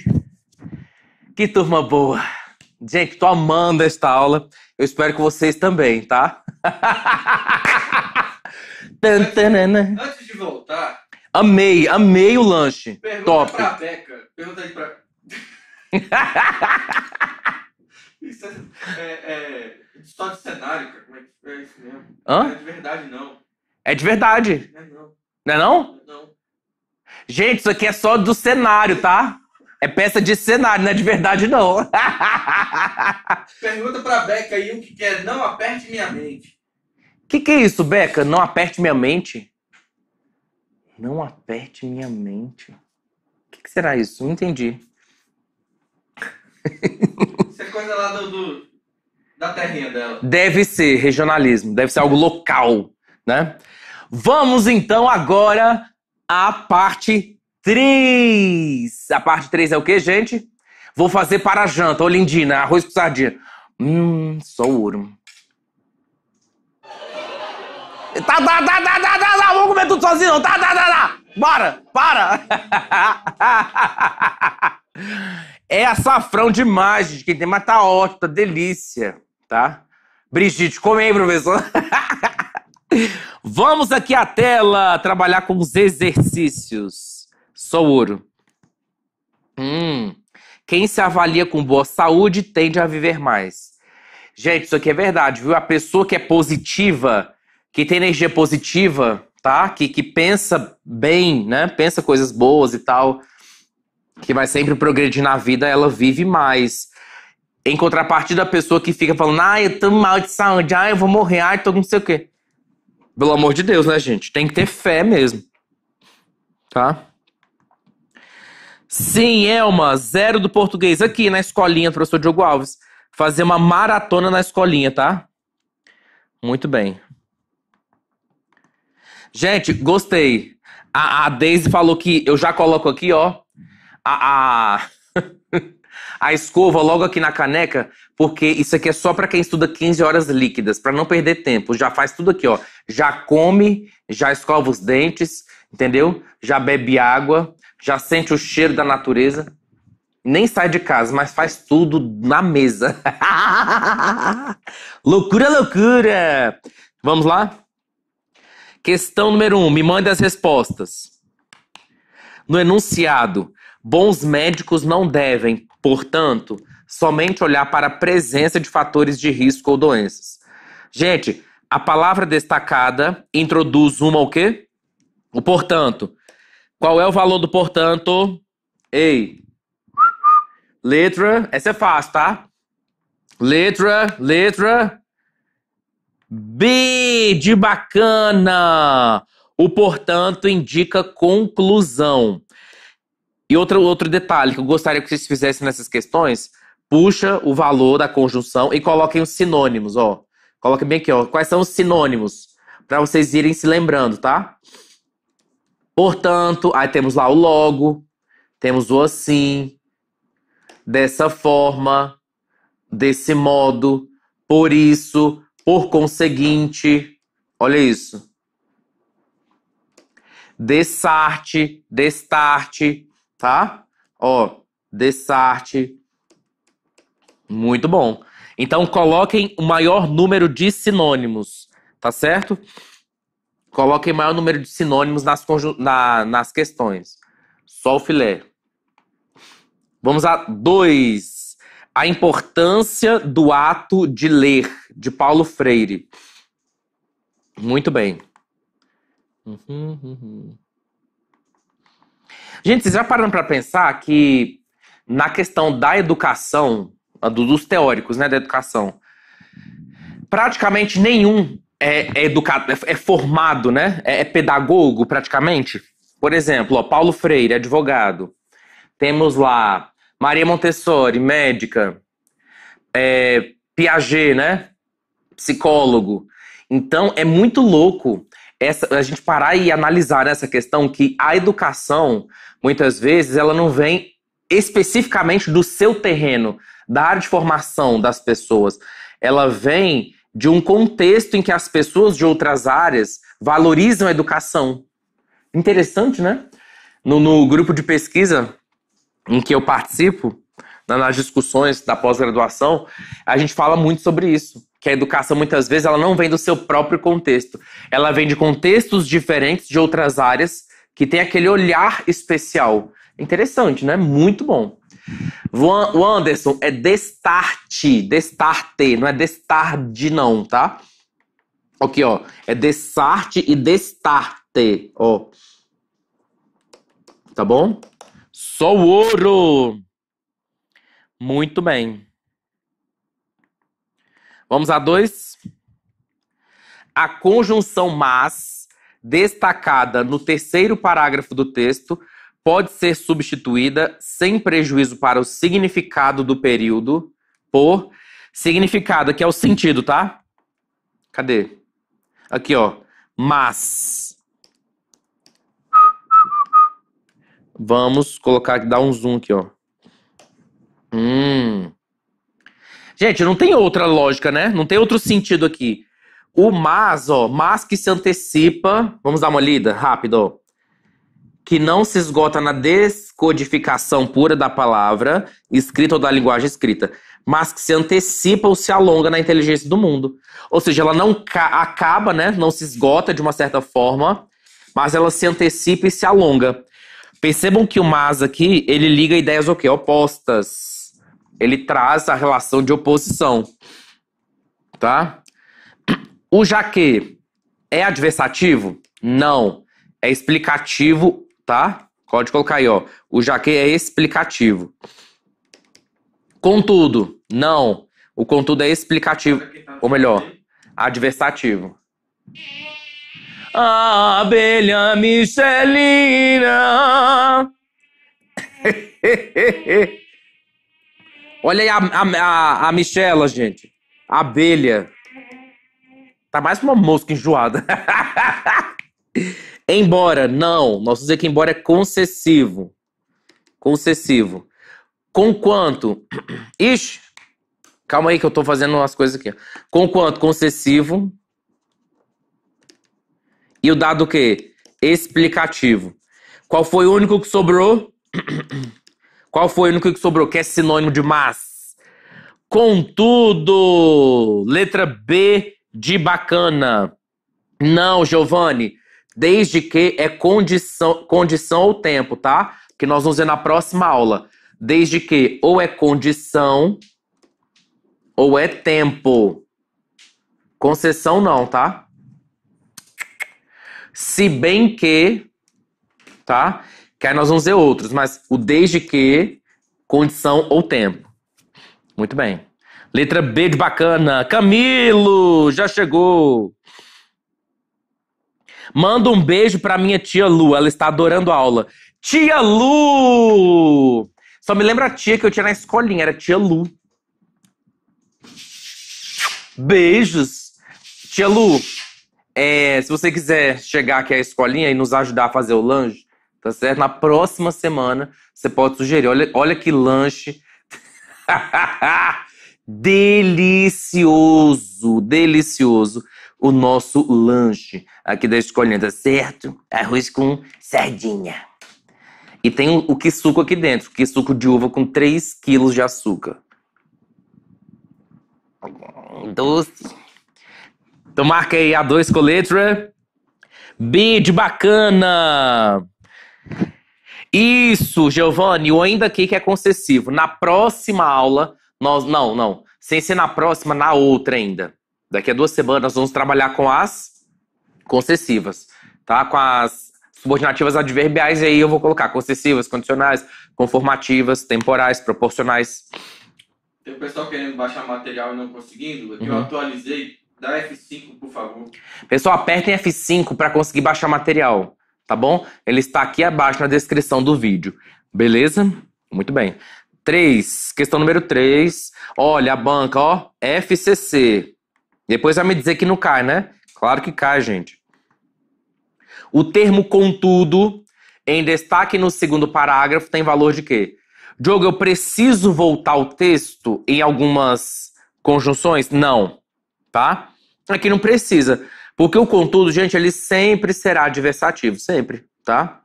Que turma boa. Gente, tô amando esta aula. Eu espero que vocês também, tá? [LAUGHS] antes, antes de voltar. Amei, amei o lanche. Pergunta Top. pra Beca. Pergunta aí pra. [LAUGHS] isso é, é, é, só de cenário, cara. Como é que é isso mesmo? Hã? Não é de verdade, não. É de verdade. Não é não. Não é não? Não. É Gente, isso aqui é só do cenário, tá? É peça de cenário, não é de verdade, não. [LAUGHS] Pergunta pra Beca aí o que quer. É, não aperte minha mente. O que, que é isso, Beca? Não aperte minha mente? Não aperte minha mente. O que, que, será isso? Não entendi. Isso é coisa lá do, do, da terrinha dela. Deve ser regionalismo, deve ser algo local, né? Vamos então agora à parte 3. A parte 3 é o que, gente? Vou fazer para janta. olindina, arroz com sardinha. Hum, só ouro. Tá, tá, tá, tá, tá, tá, tá. Vamos comer tudo sozinho, Tá, tá, tá, tá. Bora, para. [LAUGHS] é açafrão demais, gente. Quem tem, mais tá ótimo, tá delícia, tá? Brigitte, come aí, professor. [LAUGHS] Vamos aqui à tela trabalhar com os exercícios. Só ouro. Hum. Quem se avalia com boa saúde tende a viver mais. Gente, isso aqui é verdade, viu? A pessoa que é positiva, que tem energia positiva, tá? Que, que pensa bem, né? Pensa coisas boas e tal, que vai sempre progredir na vida, ela vive mais. Em contrapartida, a pessoa que fica falando, ah, eu tô mal de saúde, ah, eu vou morrer, ah, eu tô não sei o quê. Pelo amor de Deus, né, gente? Tem que ter fé mesmo. Tá? Sim, Elma, zero do português aqui na escolinha, professor Diogo Alves. Fazer uma maratona na escolinha, tá? Muito bem. Gente, gostei. A, a Daisy falou que eu já coloco aqui, ó, a, a, [LAUGHS] a escova logo aqui na caneca, porque isso aqui é só para quem estuda 15 horas líquidas, para não perder tempo. Já faz tudo aqui, ó. Já come, já escova os dentes, entendeu? Já bebe água já sente o cheiro da natureza, nem sai de casa, mas faz tudo na mesa. [LAUGHS] loucura, loucura! Vamos lá? Questão número um, me mande as respostas. No enunciado, bons médicos não devem, portanto, somente olhar para a presença de fatores de risco ou doenças. Gente, a palavra destacada introduz uma o quê? O portanto. Qual é o valor do portanto? Ei. Letra. Essa é fácil, tá? Letra, letra. B de bacana. O portanto indica conclusão. E outro, outro detalhe que eu gostaria que vocês fizessem nessas questões: puxa o valor da conjunção e coloquem os sinônimos, ó. Coloquem bem aqui, ó. Quais são os sinônimos? Para vocês irem se lembrando, tá? Portanto, aí temos lá o logo, temos o assim, dessa forma, desse modo, por isso, por conseguinte. Olha isso. Dessarte, destarte, tá? Ó, dessarte. Muito bom. Então coloquem o maior número de sinônimos, tá certo? Coloquem maior número de sinônimos nas, na, nas questões. Só o filé. Vamos a dois. A importância do ato de ler, de Paulo Freire. Muito bem. Uhum, uhum. Gente, vocês já pararam para pensar que na questão da educação, dos teóricos né, da educação, praticamente nenhum é, é educado, é, é, formado, né? É, é pedagogo praticamente. Por exemplo, ó, Paulo Freire, advogado. Temos lá Maria Montessori, médica. É, Piaget, né? Psicólogo. Então é muito louco essa, a gente parar e analisar essa questão que a educação, muitas vezes, ela não vem especificamente do seu terreno, da área de formação das pessoas. Ela vem de um contexto em que as pessoas de outras áreas valorizam a educação. Interessante, né? No, no grupo de pesquisa em que eu participo, nas discussões da pós-graduação, a gente fala muito sobre isso, que a educação muitas vezes ela não vem do seu próprio contexto, ela vem de contextos diferentes de outras áreas que tem aquele olhar especial. Interessante, né? Muito bom. O Anderson é destarte, destarte, não é destarde não, tá? Aqui, ó, é destarte e destarte, ó. Tá bom? Só o ouro. Muito bem. Vamos a dois. A conjunção mas, destacada no terceiro parágrafo do texto, pode ser substituída sem prejuízo para o significado do período por significado, que é o sentido, tá? Cadê? Aqui, ó. Mas. Vamos colocar aqui, dar um zoom aqui, ó. Hum. Gente, não tem outra lógica, né? Não tem outro sentido aqui. O mas, ó, mas que se antecipa. Vamos dar uma lida rápido, ó que não se esgota na descodificação pura da palavra escrita ou da linguagem escrita, mas que se antecipa ou se alonga na inteligência do mundo. Ou seja, ela não acaba, né, não se esgota de uma certa forma, mas ela se antecipa e se alonga. Percebam que o mas aqui, ele liga ideias o quê? Opostas. Ele traz a relação de oposição. Tá? O já que é adversativo? Não. É explicativo tá? Pode colocar aí, ó. O jaque é explicativo. Contudo, não. O contudo é explicativo. Ou melhor, adversativo. A abelha Michelina. [LAUGHS] Olha aí a, a, a Michela, gente. A abelha. Tá mais uma mosca enjoada. [LAUGHS] Embora, não. nós vamos dizer que embora é concessivo. Concessivo. Com quanto? [CLEARS THROAT] Ixi, calma aí que eu estou fazendo umas coisas aqui. Com quanto? Concessivo. E o dado o quê? Explicativo. Qual foi o único que sobrou? [CLEARS THROAT] Qual foi o único que sobrou? Que é sinônimo de mas. Contudo, letra B de bacana. Não, Giovanni. Desde que é condição, condição ou tempo, tá? Que nós vamos ver na próxima aula. Desde que ou é condição ou é tempo. Concessão não, tá? Se bem que, tá? Que aí nós vamos ver outros, mas o desde que, condição ou tempo. Muito bem. Letra B de bacana. Camilo, já chegou. Manda um beijo pra minha tia Lu, ela está adorando a aula. Tia Lu! Só me lembra a tia que eu tinha na escolinha, era tia Lu. Beijos! Tia Lu, é, se você quiser chegar aqui à escolinha e nos ajudar a fazer o lanche, tá certo? Na próxima semana você pode sugerir. Olha, olha que lanche. [LAUGHS] delicioso, delicioso o nosso lanche aqui da escolinha, tá certo? Arroz com sardinha. E tem o, que suco aqui dentro, que suco de uva com 3 quilos de açúcar. Doce. Então marca aí a dois com letra B de bacana. Isso, Giovanni, o ainda aqui que é concessivo. Na próxima aula, nós. Não, não. Sem ser na próxima, na outra ainda. Daqui a duas semanas nós vamos trabalhar com as concessivas, tá? Com as subordinativas adverbiais, e aí eu vou colocar concessivas, condicionais, conformativas, temporais, proporcionais. Tem o pessoal querendo baixar material e não conseguindo. Aqui uhum. eu atualizei. Dá F5, por favor. Pessoal, apertem F5 para conseguir baixar material, tá bom? Ele está aqui abaixo na descrição do vídeo. Beleza? Muito bem. 3. Questão número 3. Olha, a banca, ó. FCC. Depois vai me dizer que não cai, né? Claro que cai, gente. O termo contudo, em destaque no segundo parágrafo, tem valor de quê? Diogo, eu preciso voltar o texto em algumas conjunções? Não, tá? Aqui é não precisa, porque o contudo, gente, ele sempre será adversativo, sempre, tá?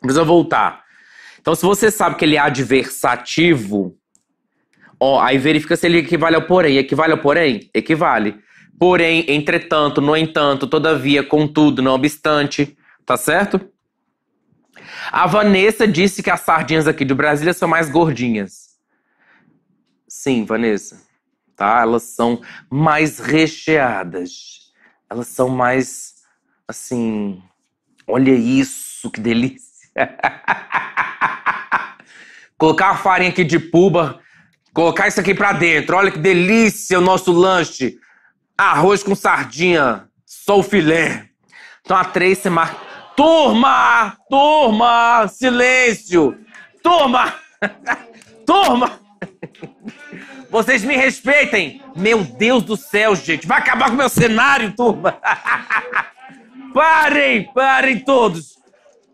Precisa voltar. Então, se você sabe que ele é adversativo, ó, aí verifica se ele equivale ao porém. Equivale ao porém? Equivale. Porém, entretanto, no entanto, todavia, contudo, não obstante, tá certo? A Vanessa disse que as sardinhas aqui de Brasília são mais gordinhas. Sim, Vanessa. Tá? Elas são mais recheadas. Elas são mais assim, olha isso, que delícia. [LAUGHS] colocar a farinha aqui de puba, colocar isso aqui para dentro. Olha que delícia o nosso lanche. Arroz com sardinha. Sou filé. Então a três você marca. Turma! Turma! Silêncio! Turma! [LAUGHS] Turma! Vocês me respeitem! Meu Deus do céu, gente! Vai acabar com meu cenário, turma! [LAUGHS] parem! Parem todos!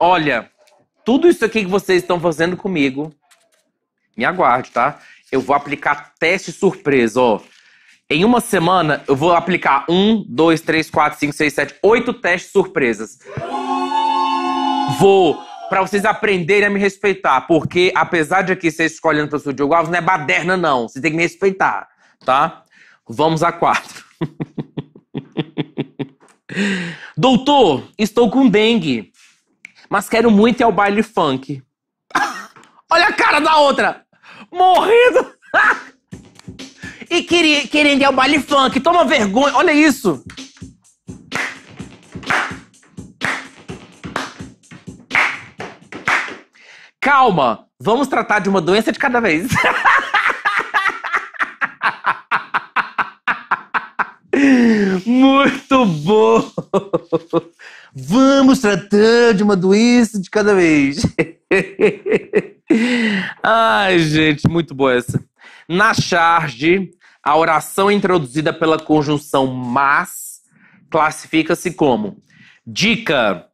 Olha, tudo isso aqui que vocês estão fazendo comigo, me aguarde, tá? Eu vou aplicar teste surpresa, ó. Em uma semana, eu vou aplicar um, dois, três, quatro, cinco, seis, sete, oito testes surpresas. Vou para vocês aprenderem a me respeitar, porque apesar de aqui ser escolhendo para o seu Diogo Alves, não é baderna não, você tem que me respeitar, tá? Vamos a quatro. [LAUGHS] Doutor, estou com dengue, mas quero muito ir ao baile funk. [LAUGHS] Olha a cara da outra! Morrendo! [LAUGHS] e querendo ir é ao baile funk. Toma vergonha, olha isso. Calma, vamos tratar de uma doença de cada vez. [LAUGHS] Muito bom! Vamos tratar de uma doença de cada vez. [LAUGHS] Ai, gente, muito boa essa. Na charge, a oração introduzida pela conjunção mas classifica-se como dica.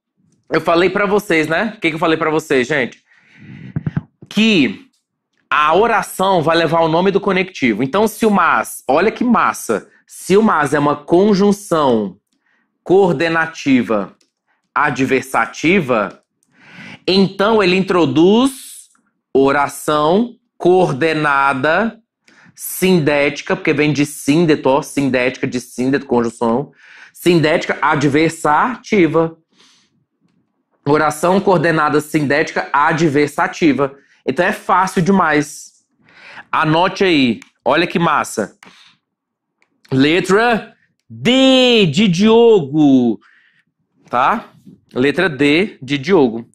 Eu falei para vocês, né? O que, que eu falei para vocês, gente? Que a oração vai levar o nome do conectivo. Então, se o mas, olha que massa, se o mas é uma conjunção coordenativa adversativa, então ele introduz oração coordenada sindética, porque vem de ó sindética, de síndeto, conjunção, sindética adversativa. Oração coordenada sindética adversativa. Então é fácil demais. Anote aí, olha que massa. Letra D de Diogo, tá? Letra D de Diogo.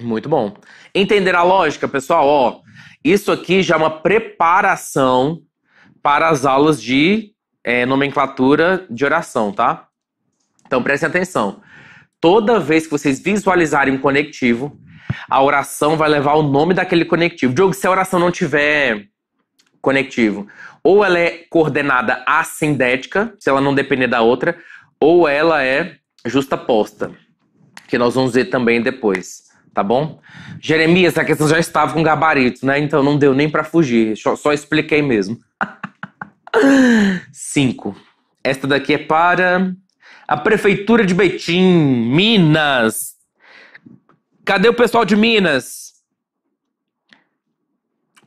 Muito bom. Entender a lógica, pessoal? Ó, isso aqui já é uma preparação para as aulas de é, nomenclatura de oração, tá? Então prestem atenção. Toda vez que vocês visualizarem um conectivo, a oração vai levar o nome daquele conectivo. Diogo, se a oração não tiver conectivo, ou ela é coordenada assindética, se ela não depender da outra, ou ela é justaposta, que nós vamos ver também depois tá bom? Jeremias, a questão já estava com gabarito, né? Então não deu nem para fugir, só, só expliquei mesmo. 5. [LAUGHS] Esta daqui é para a Prefeitura de Betim, Minas. Cadê o pessoal de Minas?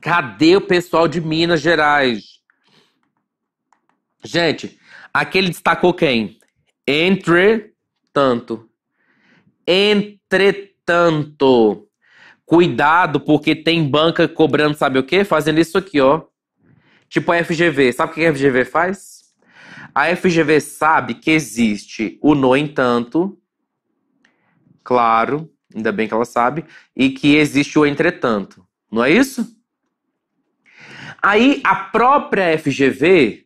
Cadê o pessoal de Minas Gerais? Gente, aqui ele destacou quem? Entretanto. Entretanto tanto. Cuidado, porque tem banca cobrando, sabe o quê? Fazendo isso aqui, ó. Tipo a FGV. Sabe o que a FGV faz? A FGV sabe que existe o no entanto, claro, ainda bem que ela sabe, e que existe o entretanto. Não é isso? Aí a própria FGV,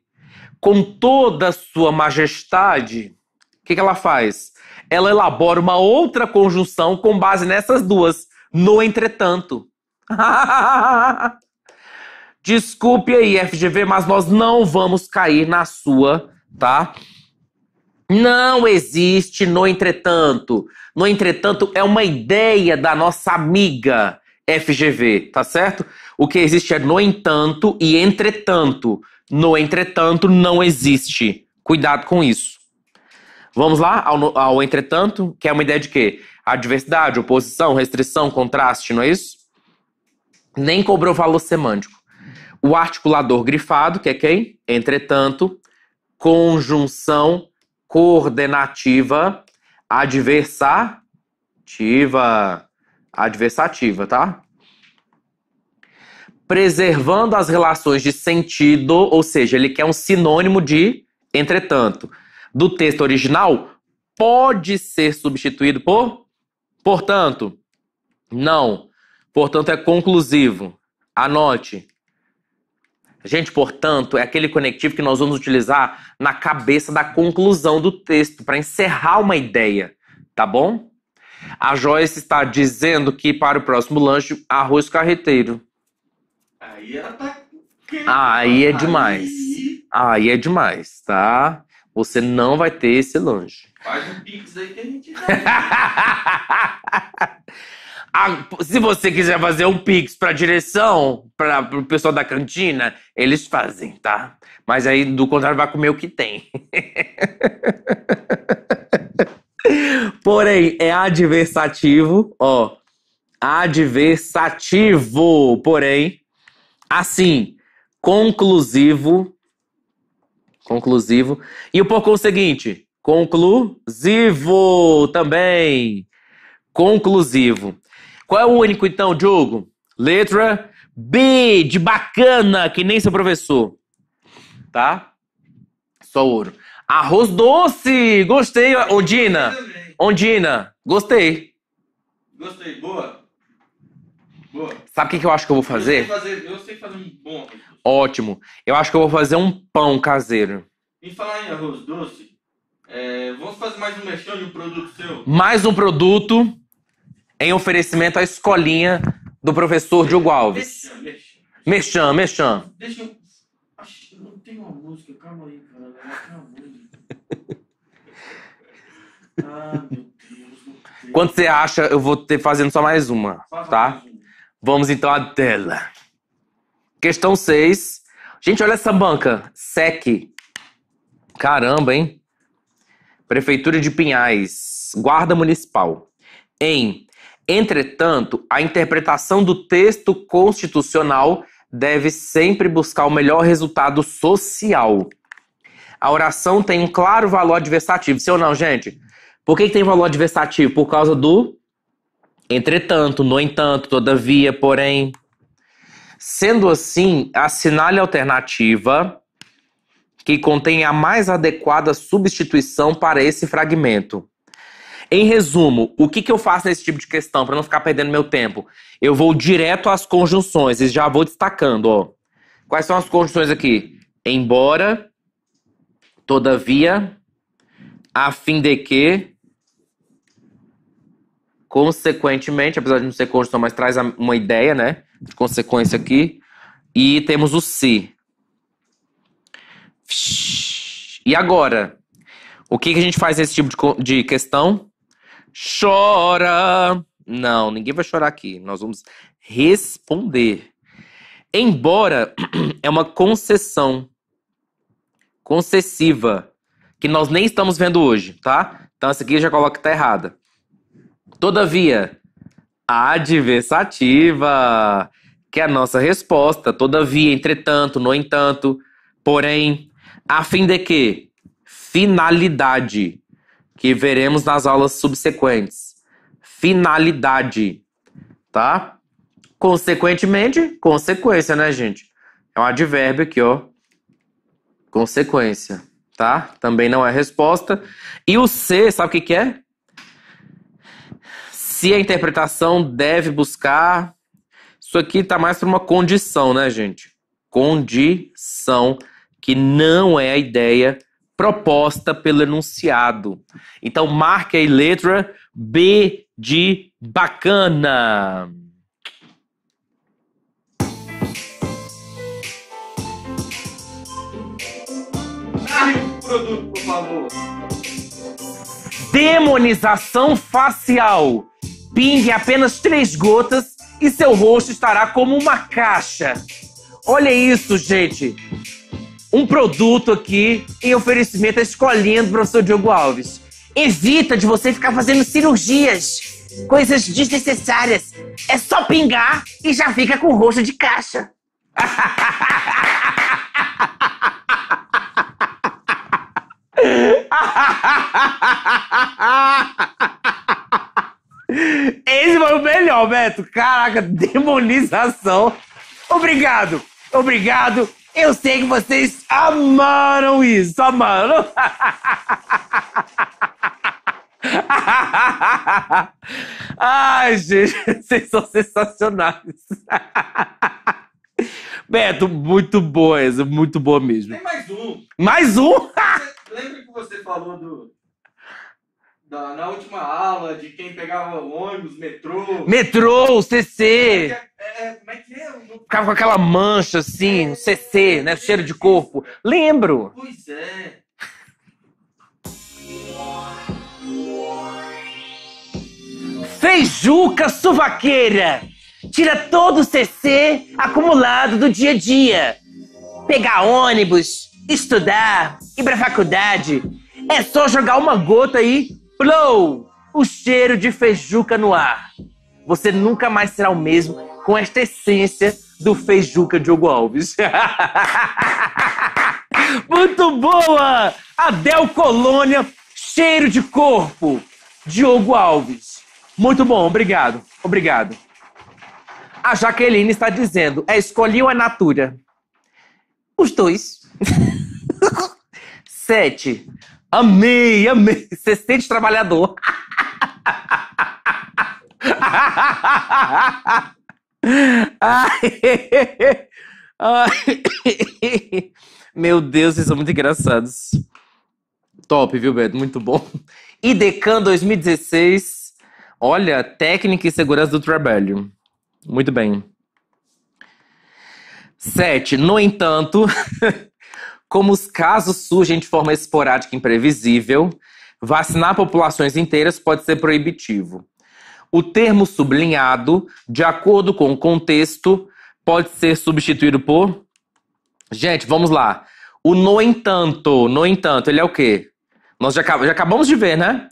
com toda a sua majestade, o que, que ela faz? ela elabora uma outra conjunção com base nessas duas. No entretanto. [LAUGHS] Desculpe aí, FGV, mas nós não vamos cair na sua, tá? Não existe no entretanto. No entretanto, é uma ideia da nossa amiga FGV, tá certo? O que existe é no entanto e entretanto. No entretanto, não existe. Cuidado com isso. Vamos lá ao, ao entretanto, que é uma ideia de quê? Adversidade, oposição, restrição, contraste, não é isso? Nem cobrou valor semântico. O articulador grifado, que é quem? Entretanto, conjunção coordenativa adversativa. Adversativa, tá? Preservando as relações de sentido, ou seja, ele quer um sinônimo de entretanto do texto original pode ser substituído por portanto. Não. Portanto é conclusivo. Anote. Gente, portanto, é aquele conectivo que nós vamos utilizar na cabeça da conclusão do texto, para encerrar uma ideia, tá bom? A Joyce está dizendo que para o próximo lanche, arroz carreteiro. Aí ela tá. Ah, aí é demais. Aí é demais, tá? Você não vai ter esse lanche. Faz um pix aí que a gente. [LAUGHS] Ah, se você quiser fazer um pix pra direção, para pro pessoal da cantina, eles fazem, tá? Mas aí, do contrário, vai comer o que tem. [LAUGHS] Porém, é adversativo, ó. Adversativo, porém, assim, conclusivo, Conclusivo. E o porco o seguinte Conclusivo também. Conclusivo. Qual é o único, então, Diogo? Letra B, de bacana, que nem seu professor. Tá? Só ouro. Arroz doce! Gostei, Ondina! Ondina, gostei. Gostei, boa. Boa. Sabe o que, que eu acho que eu vou fazer? Eu sei fazer, eu sei fazer um bom. Ótimo. Eu acho que eu vou fazer um pão caseiro. E falar em arroz doce, é, vamos fazer mais um mexão de um produto seu? Mais um produto em oferecimento à escolinha do professor Diogo Alves. mexão mexão Deixa eu... Acho, não tem uma música, calma aí, cara. ah, meu Deus. Quando você acha, eu vou ter fazendo só mais uma, tá? Vamos então à tela. Questão 6. Gente, olha essa banca. SEC. Caramba, hein? Prefeitura de Pinhais. Guarda Municipal. Em. Entretanto, a interpretação do texto constitucional deve sempre buscar o melhor resultado social. A oração tem um claro valor adversativo. Sim ou não, gente? Por que, que tem valor adversativo? Por causa do entretanto, no entanto, todavia, porém. Sendo assim, assinale a alternativa que contém a mais adequada substituição para esse fragmento. Em resumo, o que, que eu faço nesse tipo de questão para não ficar perdendo meu tempo? Eu vou direto às conjunções e já vou destacando. Ó. Quais são as conjunções aqui? Embora, todavia, a fim de que, consequentemente, apesar de não ser conjunção, mas traz uma ideia, né? de consequência aqui. E temos o se. E agora? O que, que a gente faz nesse tipo de, de questão? Chora! Não, ninguém vai chorar aqui. Nós vamos responder. Embora [CLEARS THROAT] é uma concessão concessiva que nós nem estamos vendo hoje, tá? Então essa aqui já coloca que tá errada. Todavia, adversativa, que é a nossa resposta, todavia, entretanto, no entanto, porém, a fim de que finalidade, que veremos nas aulas subsequentes. Finalidade, tá? Consequentemente, consequência, né, gente? É um advérbio aqui, ó. Consequência, tá? Também não é resposta. E o C, sabe o que, que é? se a interpretação deve buscar. Isso aqui está mais para uma condição, né, gente? Condição, que não é a ideia proposta pelo enunciado. Então, marque aí letra B de bacana. Produto, por favor. Demonização facial Pingue apenas três gotas e seu rosto estará como uma caixa. Olha isso, gente. Um produto aqui em oferecimento à escolinha do professor Diogo Alves. Evita de você ficar fazendo cirurgias coisas desnecessárias. É só pingar e já fica com o rosto de caixa. [LAUGHS] Esse foi o melhor, Beto. Caraca, demonização. Obrigado, obrigado. Eu sei que vocês amaram isso, amaram. [LAUGHS] Ai, gente, vocês são sensacionais. Beto, muito boa essa, muito boa mesmo. Tem mais um. Mais um? lembra que você falou do da, na última aula, de quem pegava ônibus, metrô. Metrô, CC! Como é, é, é, como é que é? Ficava com aquela mancha assim, é. um CC, né? Cheiro de corpo. Lembro! Pois é. Feijuca suvaqueira! Tira todo o CC acumulado do dia a dia. Pegar ônibus, estudar, ir pra faculdade. É só jogar uma gota aí Blow! O cheiro de feijuca no ar. Você nunca mais será o mesmo com esta essência do feijuca Diogo Alves. [LAUGHS] Muito boa! Adel Colônia, cheiro de corpo. Diogo Alves. Muito bom, obrigado. Obrigado. A Jaqueline está dizendo: é escolhi ou é Natura? Os dois. [LAUGHS] Sete. Amei, amei. [LAUGHS] Você sente trabalhador. Ai, [LAUGHS] Meu Deus, vocês são muito engraçados. Top, viu, Beto? Muito bom. IDECAN 2016. Olha, técnica e segurança do trabalho. Muito bem. Sete. No entanto, [LAUGHS] como os casos surgem de forma esporádica e imprevisível, vacinar populações inteiras pode ser proibitivo. O termo sublinhado, de acordo com o contexto, pode ser substituído por. Gente, vamos lá. O no entanto, no entanto, ele é o quê? Nós já, já acabamos de ver, né?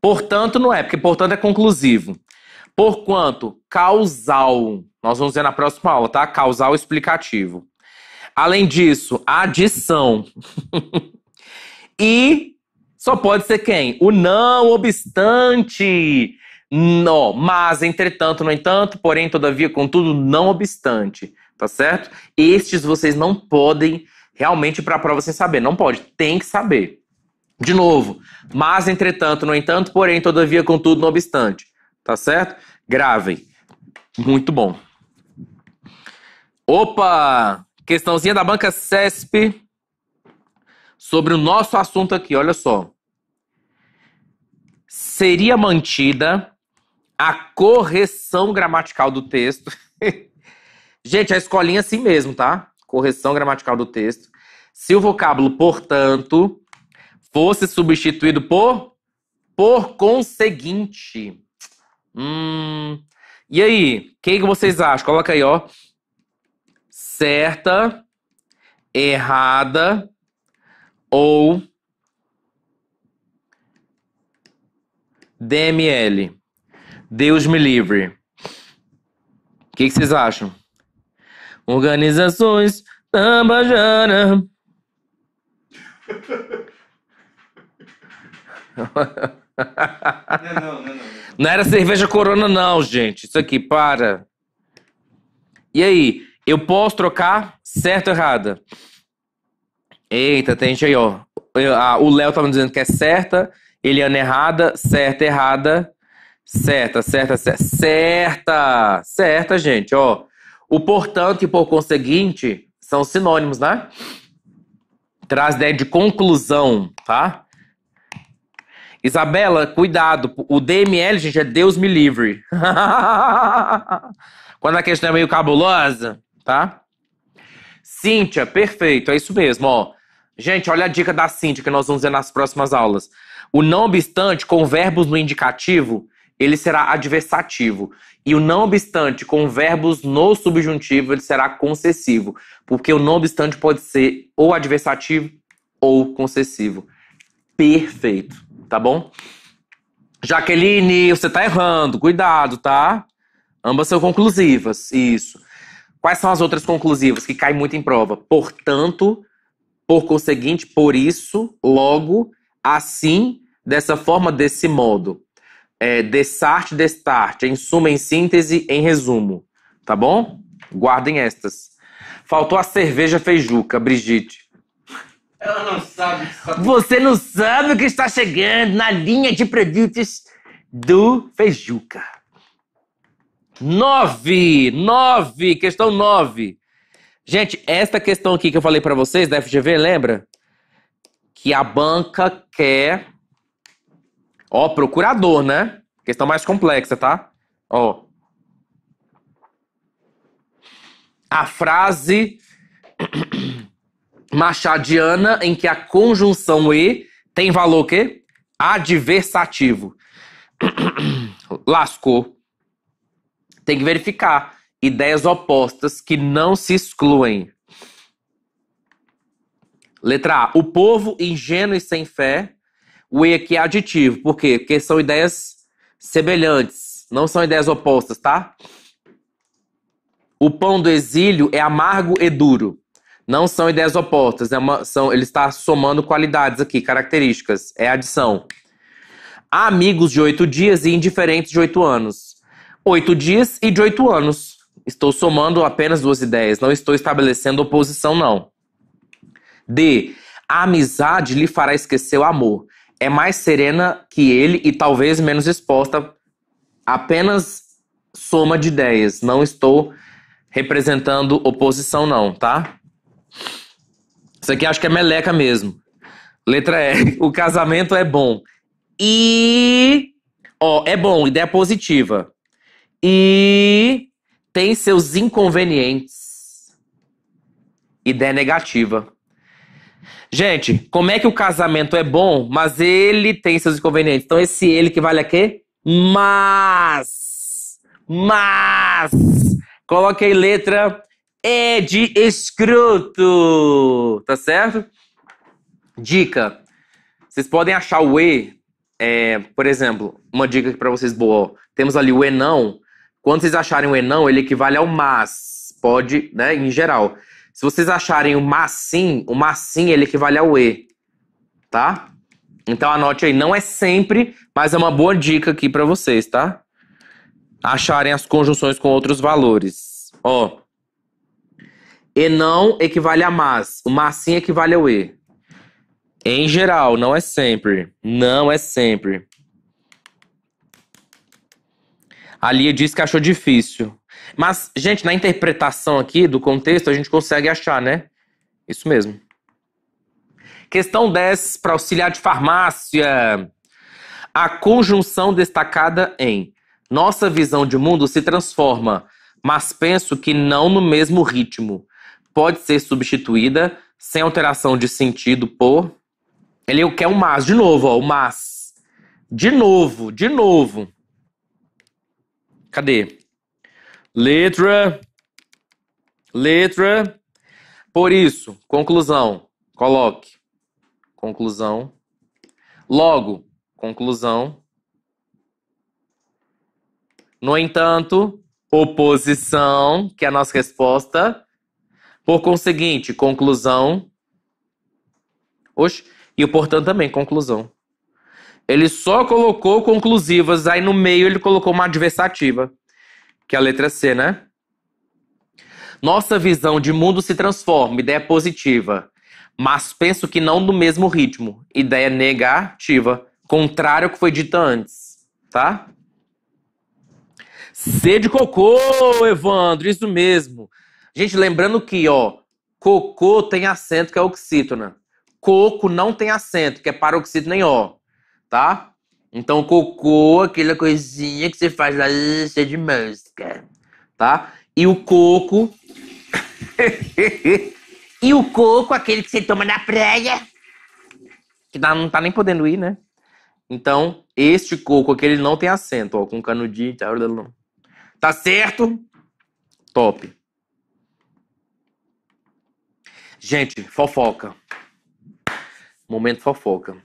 Portanto, não é, porque portanto é conclusivo. Porquanto, causal. Nós vamos ver na próxima aula, tá? Causal explicativo. Além disso, adição. [LAUGHS] e só pode ser quem? O não obstante. Não, mas entretanto, no entanto, porém, todavia, contudo, não obstante, tá certo? Estes vocês não podem realmente para a prova sem saber, não pode, tem que saber. De novo, mas entretanto, no entanto, porém, todavia, contudo, não obstante, tá certo? Gravem. Muito bom. Opa! Questãozinha da banca CESP sobre o nosso assunto aqui, olha só. Seria mantida a correção gramatical do texto. [LAUGHS] Gente, a escolinha é assim mesmo, tá? Correção gramatical do texto. Se o vocábulo portanto fosse substituído por por conseguinte. Hum. E aí, quem que vocês acham? Coloca aí, ó certa, errada ou DML. Deus me livre. O que, que, vocês acham? Organizações TambaJana. Não, não, não, não. não era cerveja corona, não, gente. Isso aqui, para. E aí? Eu posso trocar certo ou errada? Eita, tem gente aí, ó. Ah, o Léo tá me dizendo que é certa, Eliana errada, certa, errada, certa, certa, certa, certa, certa, gente, ó. O portanto e por conseguinte são sinônimos, né? Traz ideia de conclusão, tá? Isabela, cuidado. O DML, gente, é Deus me livre. [LAUGHS] Quando a questão é meio cabulosa, tá? Cíntia, perfeito, é isso mesmo, ó. Gente, olha a dica da Cíntia que nós vamos ver nas próximas aulas. O não obstante com verbos no indicativo, ele será adversativo. E o não obstante com verbos no subjuntivo, ele será concessivo. Porque o não obstante pode ser ou adversativo ou concessivo. Perfeito, tá bom? Jaqueline, você tá errando, cuidado, tá? Ambas são conclusivas, isso. Quais são as outras conclusivas que caem muito em prova? Portanto, por conseguinte, por isso, logo, assim, dessa forma, desse modo. É, desarte, destarte, em suma, em síntese, em resumo. Tá bom? Guardem estas. Faltou a cerveja feijuca, Brigitte. Ela não sabe. sabe. Você não sabe o que está chegando na linha de produtos do Feijuca. Nove! Nove! Questão nove. Gente, esta questão aqui que eu falei para vocês da FGV, lembra? Que a banca quer. Ó, procurador, né? Questão mais complexa, tá? Ó. A frase [CLEARS THROAT] machadiana em que a conjunção E tem valor o quê? Adversativo. [CLEARS THROAT] Lascou tem que verificar ideias opostas que não se excluem. Letra A. O povo ingênuo e sem fé. O E aqui é aditivo. Por quê? Porque são ideias semelhantes, não são ideias opostas, tá? O pão do exílio é amargo e duro. Não são ideias opostas, é uma, são, ele está somando qualidades aqui, características, é adição. Há amigos de oito dias e indiferentes de oito anos oito dias e de oito anos. Estou somando apenas duas ideias, não estou estabelecendo oposição, não. D. A amizade lhe fará esquecer o amor. É mais serena que ele e talvez menos exposta. Apenas soma de ideias. Não estou representando oposição, não, tá? Isso aqui acho que é meleca mesmo. Letra E. [LAUGHS] O casamento é bom. E. Ó, é bom, ideia positiva e tem seus inconvenientes. Ideia negativa. Gente, como é que o casamento é bom, mas ele tem seus inconvenientes? Então, esse ele que vale a quê? Mas. Mas. Coloquei letra E de escroto. Tá certo? Dica. Vocês podem achar o E, é, por exemplo, uma dica para vocês boa. Temos ali o E não. Quando vocês acharem o enão, ele equivale ao mas. Pode, né? Em geral. Se vocês acharem o mas sim, o mas sim ele equivale ao e. Tá? Então anote aí. Não é sempre, mas é uma boa dica aqui para vocês, tá? Acharem as conjunções com outros valores. Ó. E não equivale a mas. O mas sim equivale ao e. Em geral, não é sempre. Não é sempre. A Lia disse que achou difícil. Mas, gente, na interpretação aqui do contexto, a gente consegue achar, né? Isso mesmo. Questão 10 para auxiliar de farmácia. A conjunção destacada em nossa visão de mundo se transforma, mas penso que não no mesmo ritmo. Pode ser substituída sem alteração de sentido por. Ele quer é um mas de novo, ó, o mas. De novo, de novo. Cadê? Letra. Letra. Por isso, conclusão. Coloque. Conclusão. Logo, conclusão. No entanto, oposição, que é a nossa resposta. Por conseguinte, conclusão. Oxe, e o portanto também, conclusão. Ele só colocou conclusivas, aí no meio ele colocou uma adversativa, que é a letra C, né? Nossa visão de mundo se transforma, ideia positiva, mas penso que não no mesmo ritmo, ideia negativa, contrário ao que foi dito antes, tá? C de cocô, Evandro, isso mesmo. Gente, lembrando que, ó, cocô tem acento que é oxítona. Coco não tem acento, que é paroxítona em ó tá? Então, cocô, aquela coisinha que você faz lá, cheia de máscara tá? E o coco. [LAUGHS] e o coco, aquele que você toma na praia, que não tá nem podendo ir, né? Então, este coco aqui, ele não tem acento, ó, com canudinho e tal. Tá certo? Top. Gente, fofoca. Momento fofoca.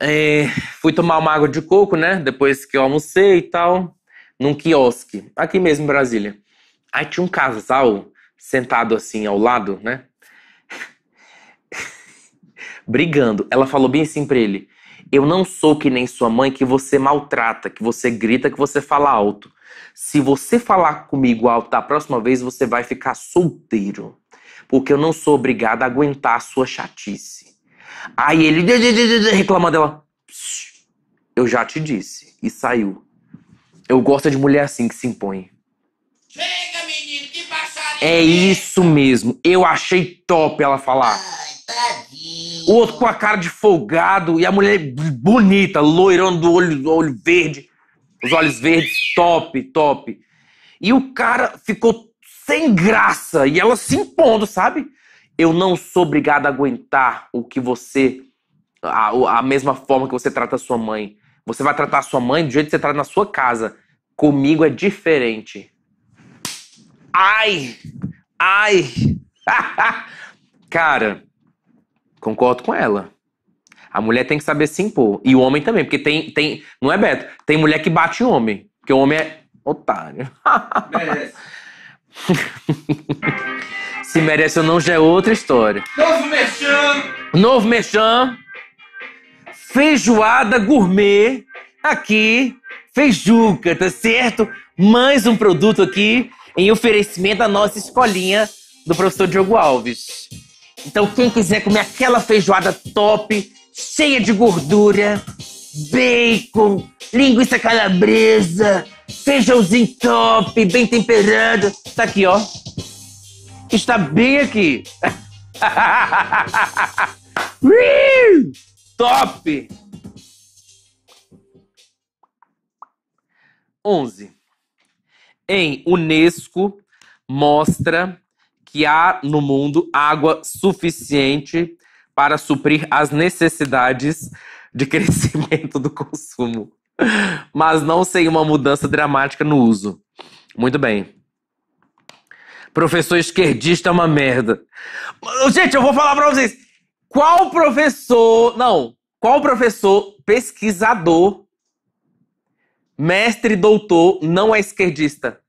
É, fui tomar uma água de coco, né? Depois que eu almocei e tal, num quiosque, aqui mesmo em Brasília. Aí tinha um casal sentado assim ao lado, né? [LAUGHS] Brigando. Ela falou bem assim pra ele: Eu não sou que nem sua mãe que você maltrata, que você grita, que você fala alto. Se você falar comigo alto da próxima vez, você vai ficar solteiro. Porque eu não sou obrigada a aguentar a sua chatice. Aí ele reclamando dela. Eu já te disse. E saiu. Eu gosto de mulher assim que se impõe. Chega, menino, que passarinho. É isso mesmo. Eu achei top ela falar. Ai, O outro com a cara de folgado e a mulher bonita, loirando do olho, do olho verde. Os olhos verdes, top, top. E o cara ficou sem graça e ela se impondo, sabe? Eu não sou obrigado a aguentar o que você. A, a mesma forma que você trata a sua mãe. Você vai tratar a sua mãe do jeito que você trata na sua casa. Comigo é diferente. Ai! Ai! [LAUGHS] Cara, concordo com ela. A mulher tem que saber se impor. E o homem também, porque tem. tem não é Beto? Tem mulher que bate o homem. Porque o homem é otário. [LAUGHS] Merece. [LAUGHS] Se merece ou não já é outra história. Novo Merchan! Novo Merchan! Feijoada gourmet aqui. Feijuca, tá certo? Mais um produto aqui em oferecimento à nossa escolinha do professor Diogo Alves. Então, quem quiser comer aquela feijoada top, cheia de gordura, bacon, linguiça calabresa, feijãozinho top, bem temperado, tá aqui, ó que está bem aqui. [LAUGHS] Top! 11. Em Unesco mostra que há no mundo água suficiente para suprir as necessidades de [LAUGHS] crescimento do consumo, mas não sem uma mudança dramática no uso. Muito bem. Professor esquerdista é uma merda. Gente, eu vou falar pra vocês. Qual professor. Não. Qual professor pesquisador, mestre, doutor, não é esquerdista?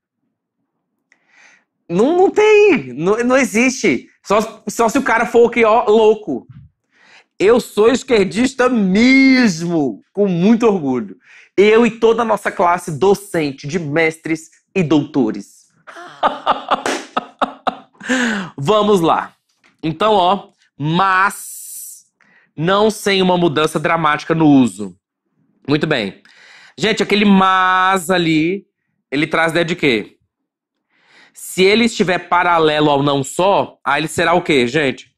Não, não tem. Não, não existe. Só, só se o cara for aqui, ó, louco. Eu sou esquerdista mesmo, com muito orgulho. Eu e toda a nossa classe docente de mestres e doutores. Ah. [LAUGHS] Vamos lá. Então, ó, mas não sem uma mudança dramática no uso. Muito bem. Gente, aquele mas ali, ele traz ideia né, de quê? Se ele estiver paralelo ao não só, aí ele será o quê, gente?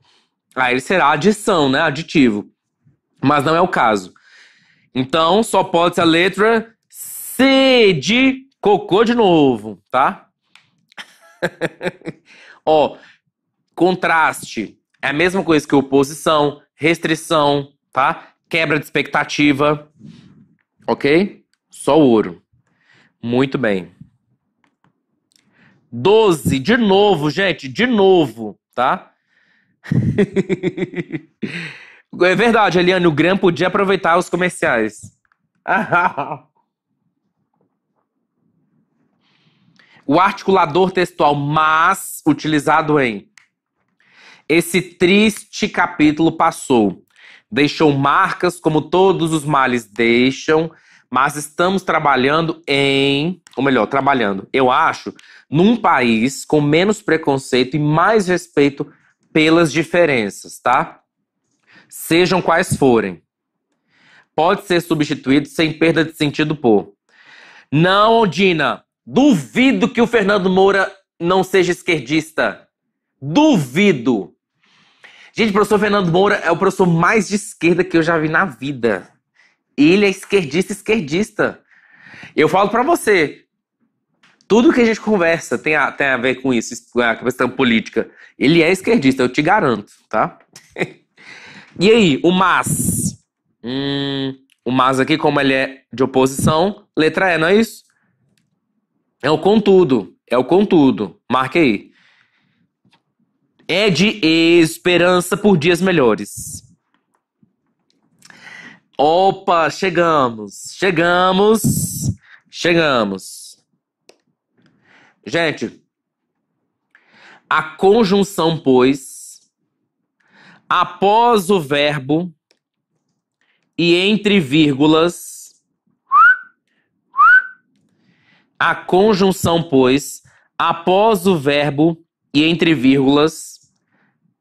Aí ele será adição, né? Aditivo. Mas não é o caso. Então, só pode ser a letra C de cocô de novo, tá? [LAUGHS] Ó, contraste é a mesma coisa que oposição, restrição, tá? Quebra de expectativa. Ok? Só ouro. Muito bem. 12, de novo, gente, de novo, tá? [LAUGHS] é verdade, Eliane, o Gram podia aproveitar os comerciais. [LAUGHS] O articulador textual mas, utilizado em esse triste capítulo passou. Deixou marcas como todos os males deixam, mas estamos trabalhando em, ou melhor, trabalhando, eu acho, num país com menos preconceito e mais respeito pelas diferenças, tá? Sejam quais forem. Pode ser substituído sem perda de sentido por. Não, Dina, Duvido que o Fernando Moura não seja esquerdista. Duvido. Gente, o professor Fernando Moura é o professor mais de esquerda que eu já vi na vida. Ele é esquerdista, esquerdista. Eu falo para você, tudo que a gente conversa tem a, tem a ver com isso, com a questão política. Ele é esquerdista, eu te garanto, tá? [LAUGHS] e aí, o MAS? Hum, o MAS aqui, como ele é de oposição, letra E, não é isso? É o contudo. É o contudo. Marca aí. É de esperança por dias melhores. Opa, chegamos. Chegamos. Chegamos. Gente, a conjunção pois após o verbo e entre vírgulas a conjunção, pois, após o verbo e entre vírgulas,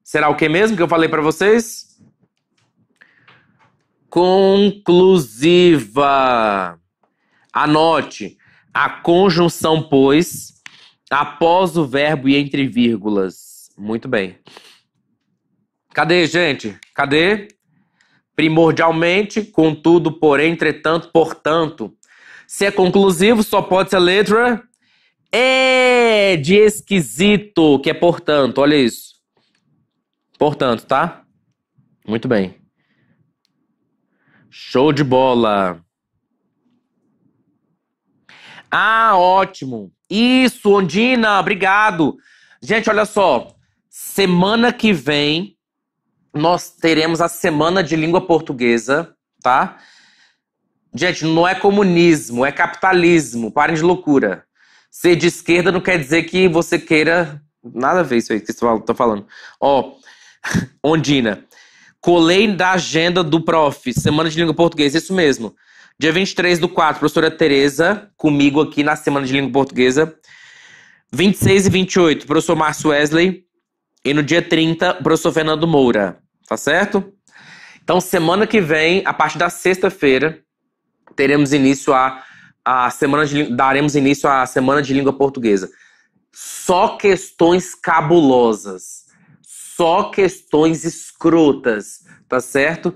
será o que mesmo que eu falei para vocês? Conclusiva. Anote, a conjunção, pois, após o verbo e entre vírgulas. Muito bem. Cadê, gente? Cadê? Primordialmente, contudo, porém, entretanto, portanto. Se é conclusivo, só pode ser a letra E de esquisito, que é portanto, olha isso. Portanto, tá? Muito bem. Show de bola. Ah, ótimo. Isso, Ondina, obrigado. Gente, olha só. Semana que vem nós teremos a semana de língua portuguesa, tá? Gente, não é comunismo, é capitalismo. Parem de loucura. Ser de esquerda não quer dizer que você queira. Nada a ver isso aí que vocês estão falando. Ó, oh, [LAUGHS] Ondina. Colei da agenda do prof. Semana de Língua Portuguesa, isso mesmo. Dia 23 do 4, professora Tereza, comigo aqui na Semana de Língua Portuguesa. 26 e 28, professor Márcio Wesley. E no dia 30, professor Fernando Moura. Tá certo? Então, semana que vem, a partir da sexta-feira, teremos início a, a semana de, daremos início à semana de língua portuguesa. Só questões cabulosas, só questões escrotas, tá certo?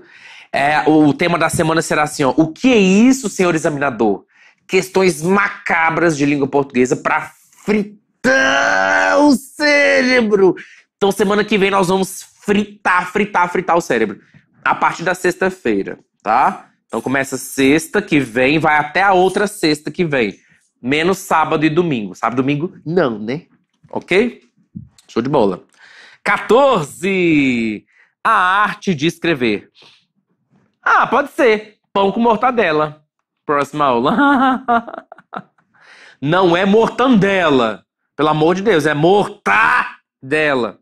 É, o tema da semana será assim, ó, o que é isso, senhor examinador? Questões macabras de língua portuguesa para fritar o cérebro. Então semana que vem nós vamos fritar, fritar, fritar o cérebro a partir da sexta-feira, tá? Então começa sexta que vem, vai até a outra sexta que vem. Menos sábado e domingo. Sábado e domingo, não, né? Ok? Show de bola. 14. A arte de escrever. Ah, pode ser. Pão com mortadela. Próxima aula. [LAUGHS] Não é mortandela. Pelo amor de Deus, é mortadela.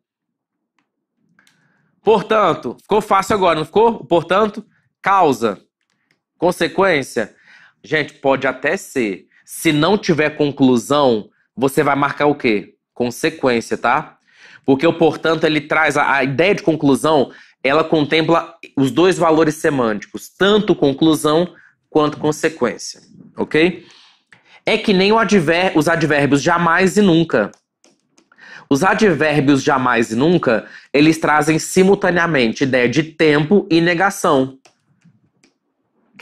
Portanto, ficou fácil agora, não ficou? Portanto, causa. Consequência? Gente, pode até ser. Se não tiver conclusão, você vai marcar o quê? Consequência, tá? Porque o portanto ele traz a, a ideia de conclusão, ela contempla os dois valores semânticos, tanto conclusão quanto consequência, ok? É que nem adver, os advérbios jamais e nunca. Os advérbios jamais e nunca, eles trazem simultaneamente ideia de tempo e negação.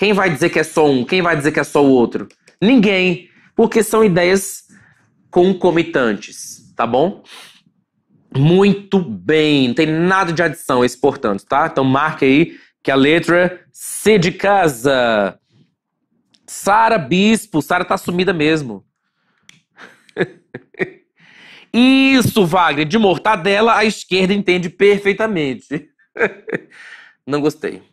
Quem vai dizer que é só um? Quem vai dizer que é só o outro? Ninguém, porque são ideias concomitantes, tá bom? Muito bem, não tem nada de adição esse portanto, tá? Então marque aí que a letra C de casa. Sara Bispo, Sara tá sumida mesmo. [LAUGHS] Isso, Wagner, de mortadela a esquerda entende perfeitamente. [LAUGHS] Não gostei.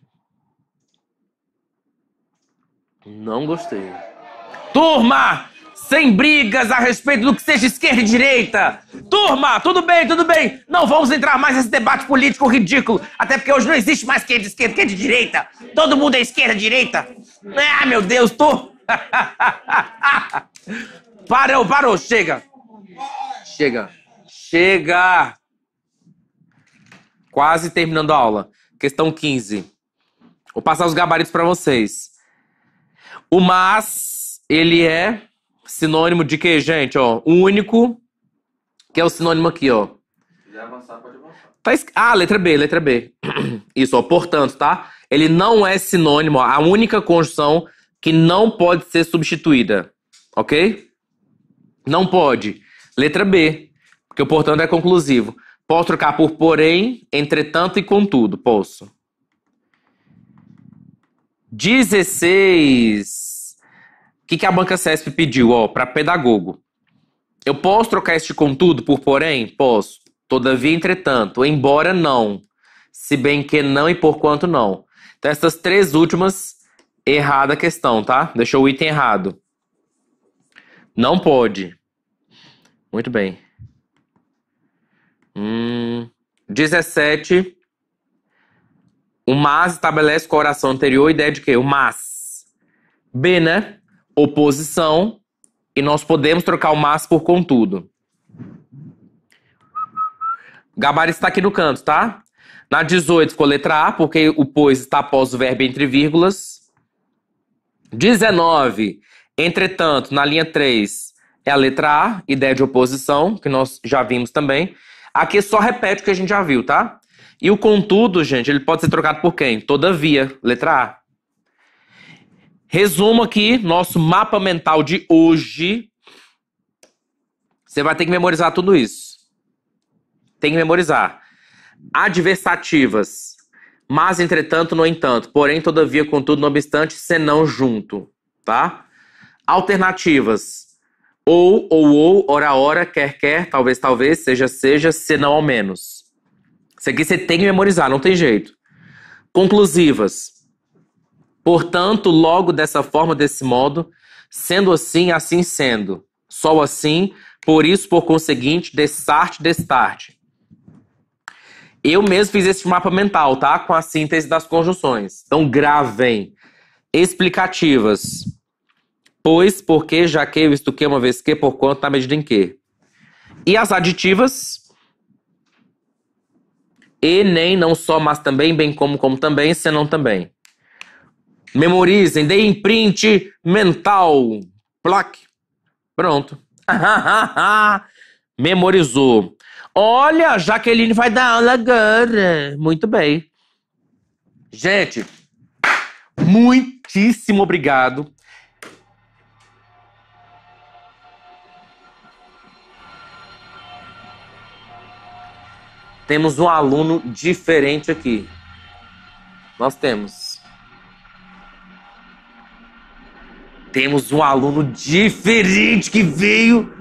Não gostei. Turma! Sem brigas a respeito do que seja esquerda e direita! Turma, tudo bem, tudo bem! Não vamos entrar mais nesse debate político ridículo, até porque hoje não existe mais quem é de esquerda, quem é de direita! Todo mundo é esquerda, direita! Ah, meu Deus, tô. [LAUGHS] parou, parou, chega! Chega! Chega! Quase terminando a aula. Questão 15. Vou passar os gabaritos para vocês. O mas, ele é sinônimo de quê, gente, ó? Único, que é o sinônimo aqui, ó. Se avançar, pode avançar. Tá ah, letra B, letra B. [CLEARS THROAT] Isso, ó, portanto, tá? Ele não é sinônimo, ó, a única conjunção que não pode ser substituída, ok? Não pode. Letra B, porque o portanto é conclusivo. Posso trocar por porém, entretanto e contudo, posso. 16. O que, que a banca CESP pediu, ó, para pedagogo? Eu posso trocar este contudo por porém? Posso. Todavia, entretanto, embora não. Se bem que não e por quanto não. Então, essas três últimas, errada a questão, tá? Deixou o item errado. Não pode. Muito bem. Hum, 17 o mas estabelece com a oração anterior ideia de quê? O mas. B, né? Oposição. E nós podemos trocar o mas por contudo. Gabarito está aqui no canto, tá? Na 18 ficou letra A, porque o pois está após o verbo entre vírgulas. 19. Entretanto, na linha 3 é a letra A, ideia de oposição, que nós já vimos também. Aqui é só repete o que a gente já viu, tá? E o contudo, gente, ele pode ser trocado por quem? Todavia, letra A. Resumo aqui, nosso mapa mental de hoje. Você vai ter que memorizar tudo isso. Tem que memorizar. Adversativas. Mas, entretanto, no entanto. Porém, todavia, contudo, não obstante, senão junto. Tá? Alternativas. Ou, ou, ou, ora, ora, quer, quer, talvez, talvez, seja, seja, senão ao menos. Isso aqui você tem que memorizar, não tem jeito. Conclusivas. Portanto, logo dessa forma, desse modo, sendo assim, assim sendo. só assim, por isso, por conseguinte, destarte, destarte. Eu mesmo fiz esse mapa mental, tá? Com a síntese das conjunções. Então, gravem. Explicativas. Pois, porque, já que, visto que, uma vez que, por quanto, na medida em que. E as aditivas, e nem, não só, mas também, bem como, como também, senão também. Memorizem, deem print mental. Plaque. Pronto. [LAUGHS] Memorizou. Olha, Jaqueline vai dar aula agora. Muito bem. Gente, muitíssimo obrigado Temos um aluno diferente aqui. Nós temos. Temos um aluno diferente que veio.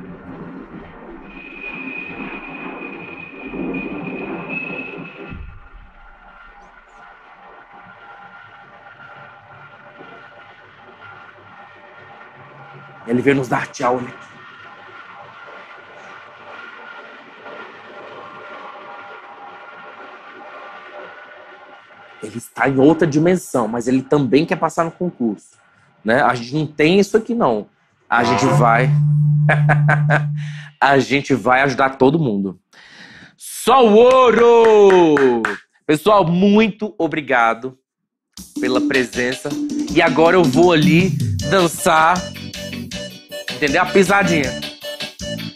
Ele veio nos dar tchau, né? ele está em outra dimensão, mas ele também quer passar no concurso, né? A gente não tem isso aqui não. A gente vai [LAUGHS] a gente vai ajudar todo mundo. Só o ouro! Pessoal, muito obrigado pela presença. E agora eu vou ali dançar, entendeu? A pisadinha.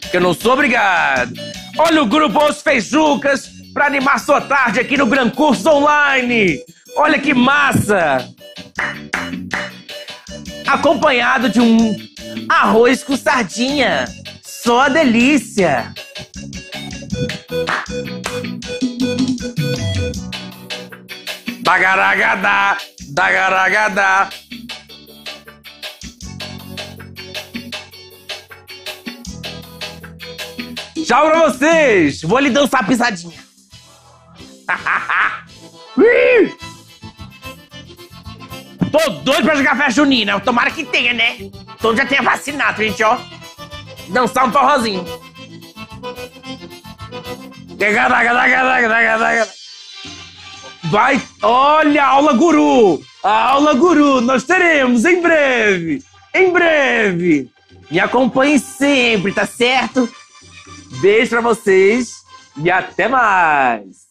Porque eu não sou obrigado. Olha o grupo Os Feijucas para animar sua tarde aqui no Gran Curso Online. Olha que massa! Acompanhado de um arroz com sardinha. Só delícia! Dagaragada, dagaragada. Tchau pra vocês! Vou lhe dançar pisadinha. Tô doido pra jogar festa junina. Tomara que tenha, né? Todo já tenha vacinado, gente, ó. Dançar um forrozinho. Vai, olha, aula guru. A aula guru nós teremos em breve. Em breve. Me acompanhe sempre, tá certo? Beijo pra vocês e até mais.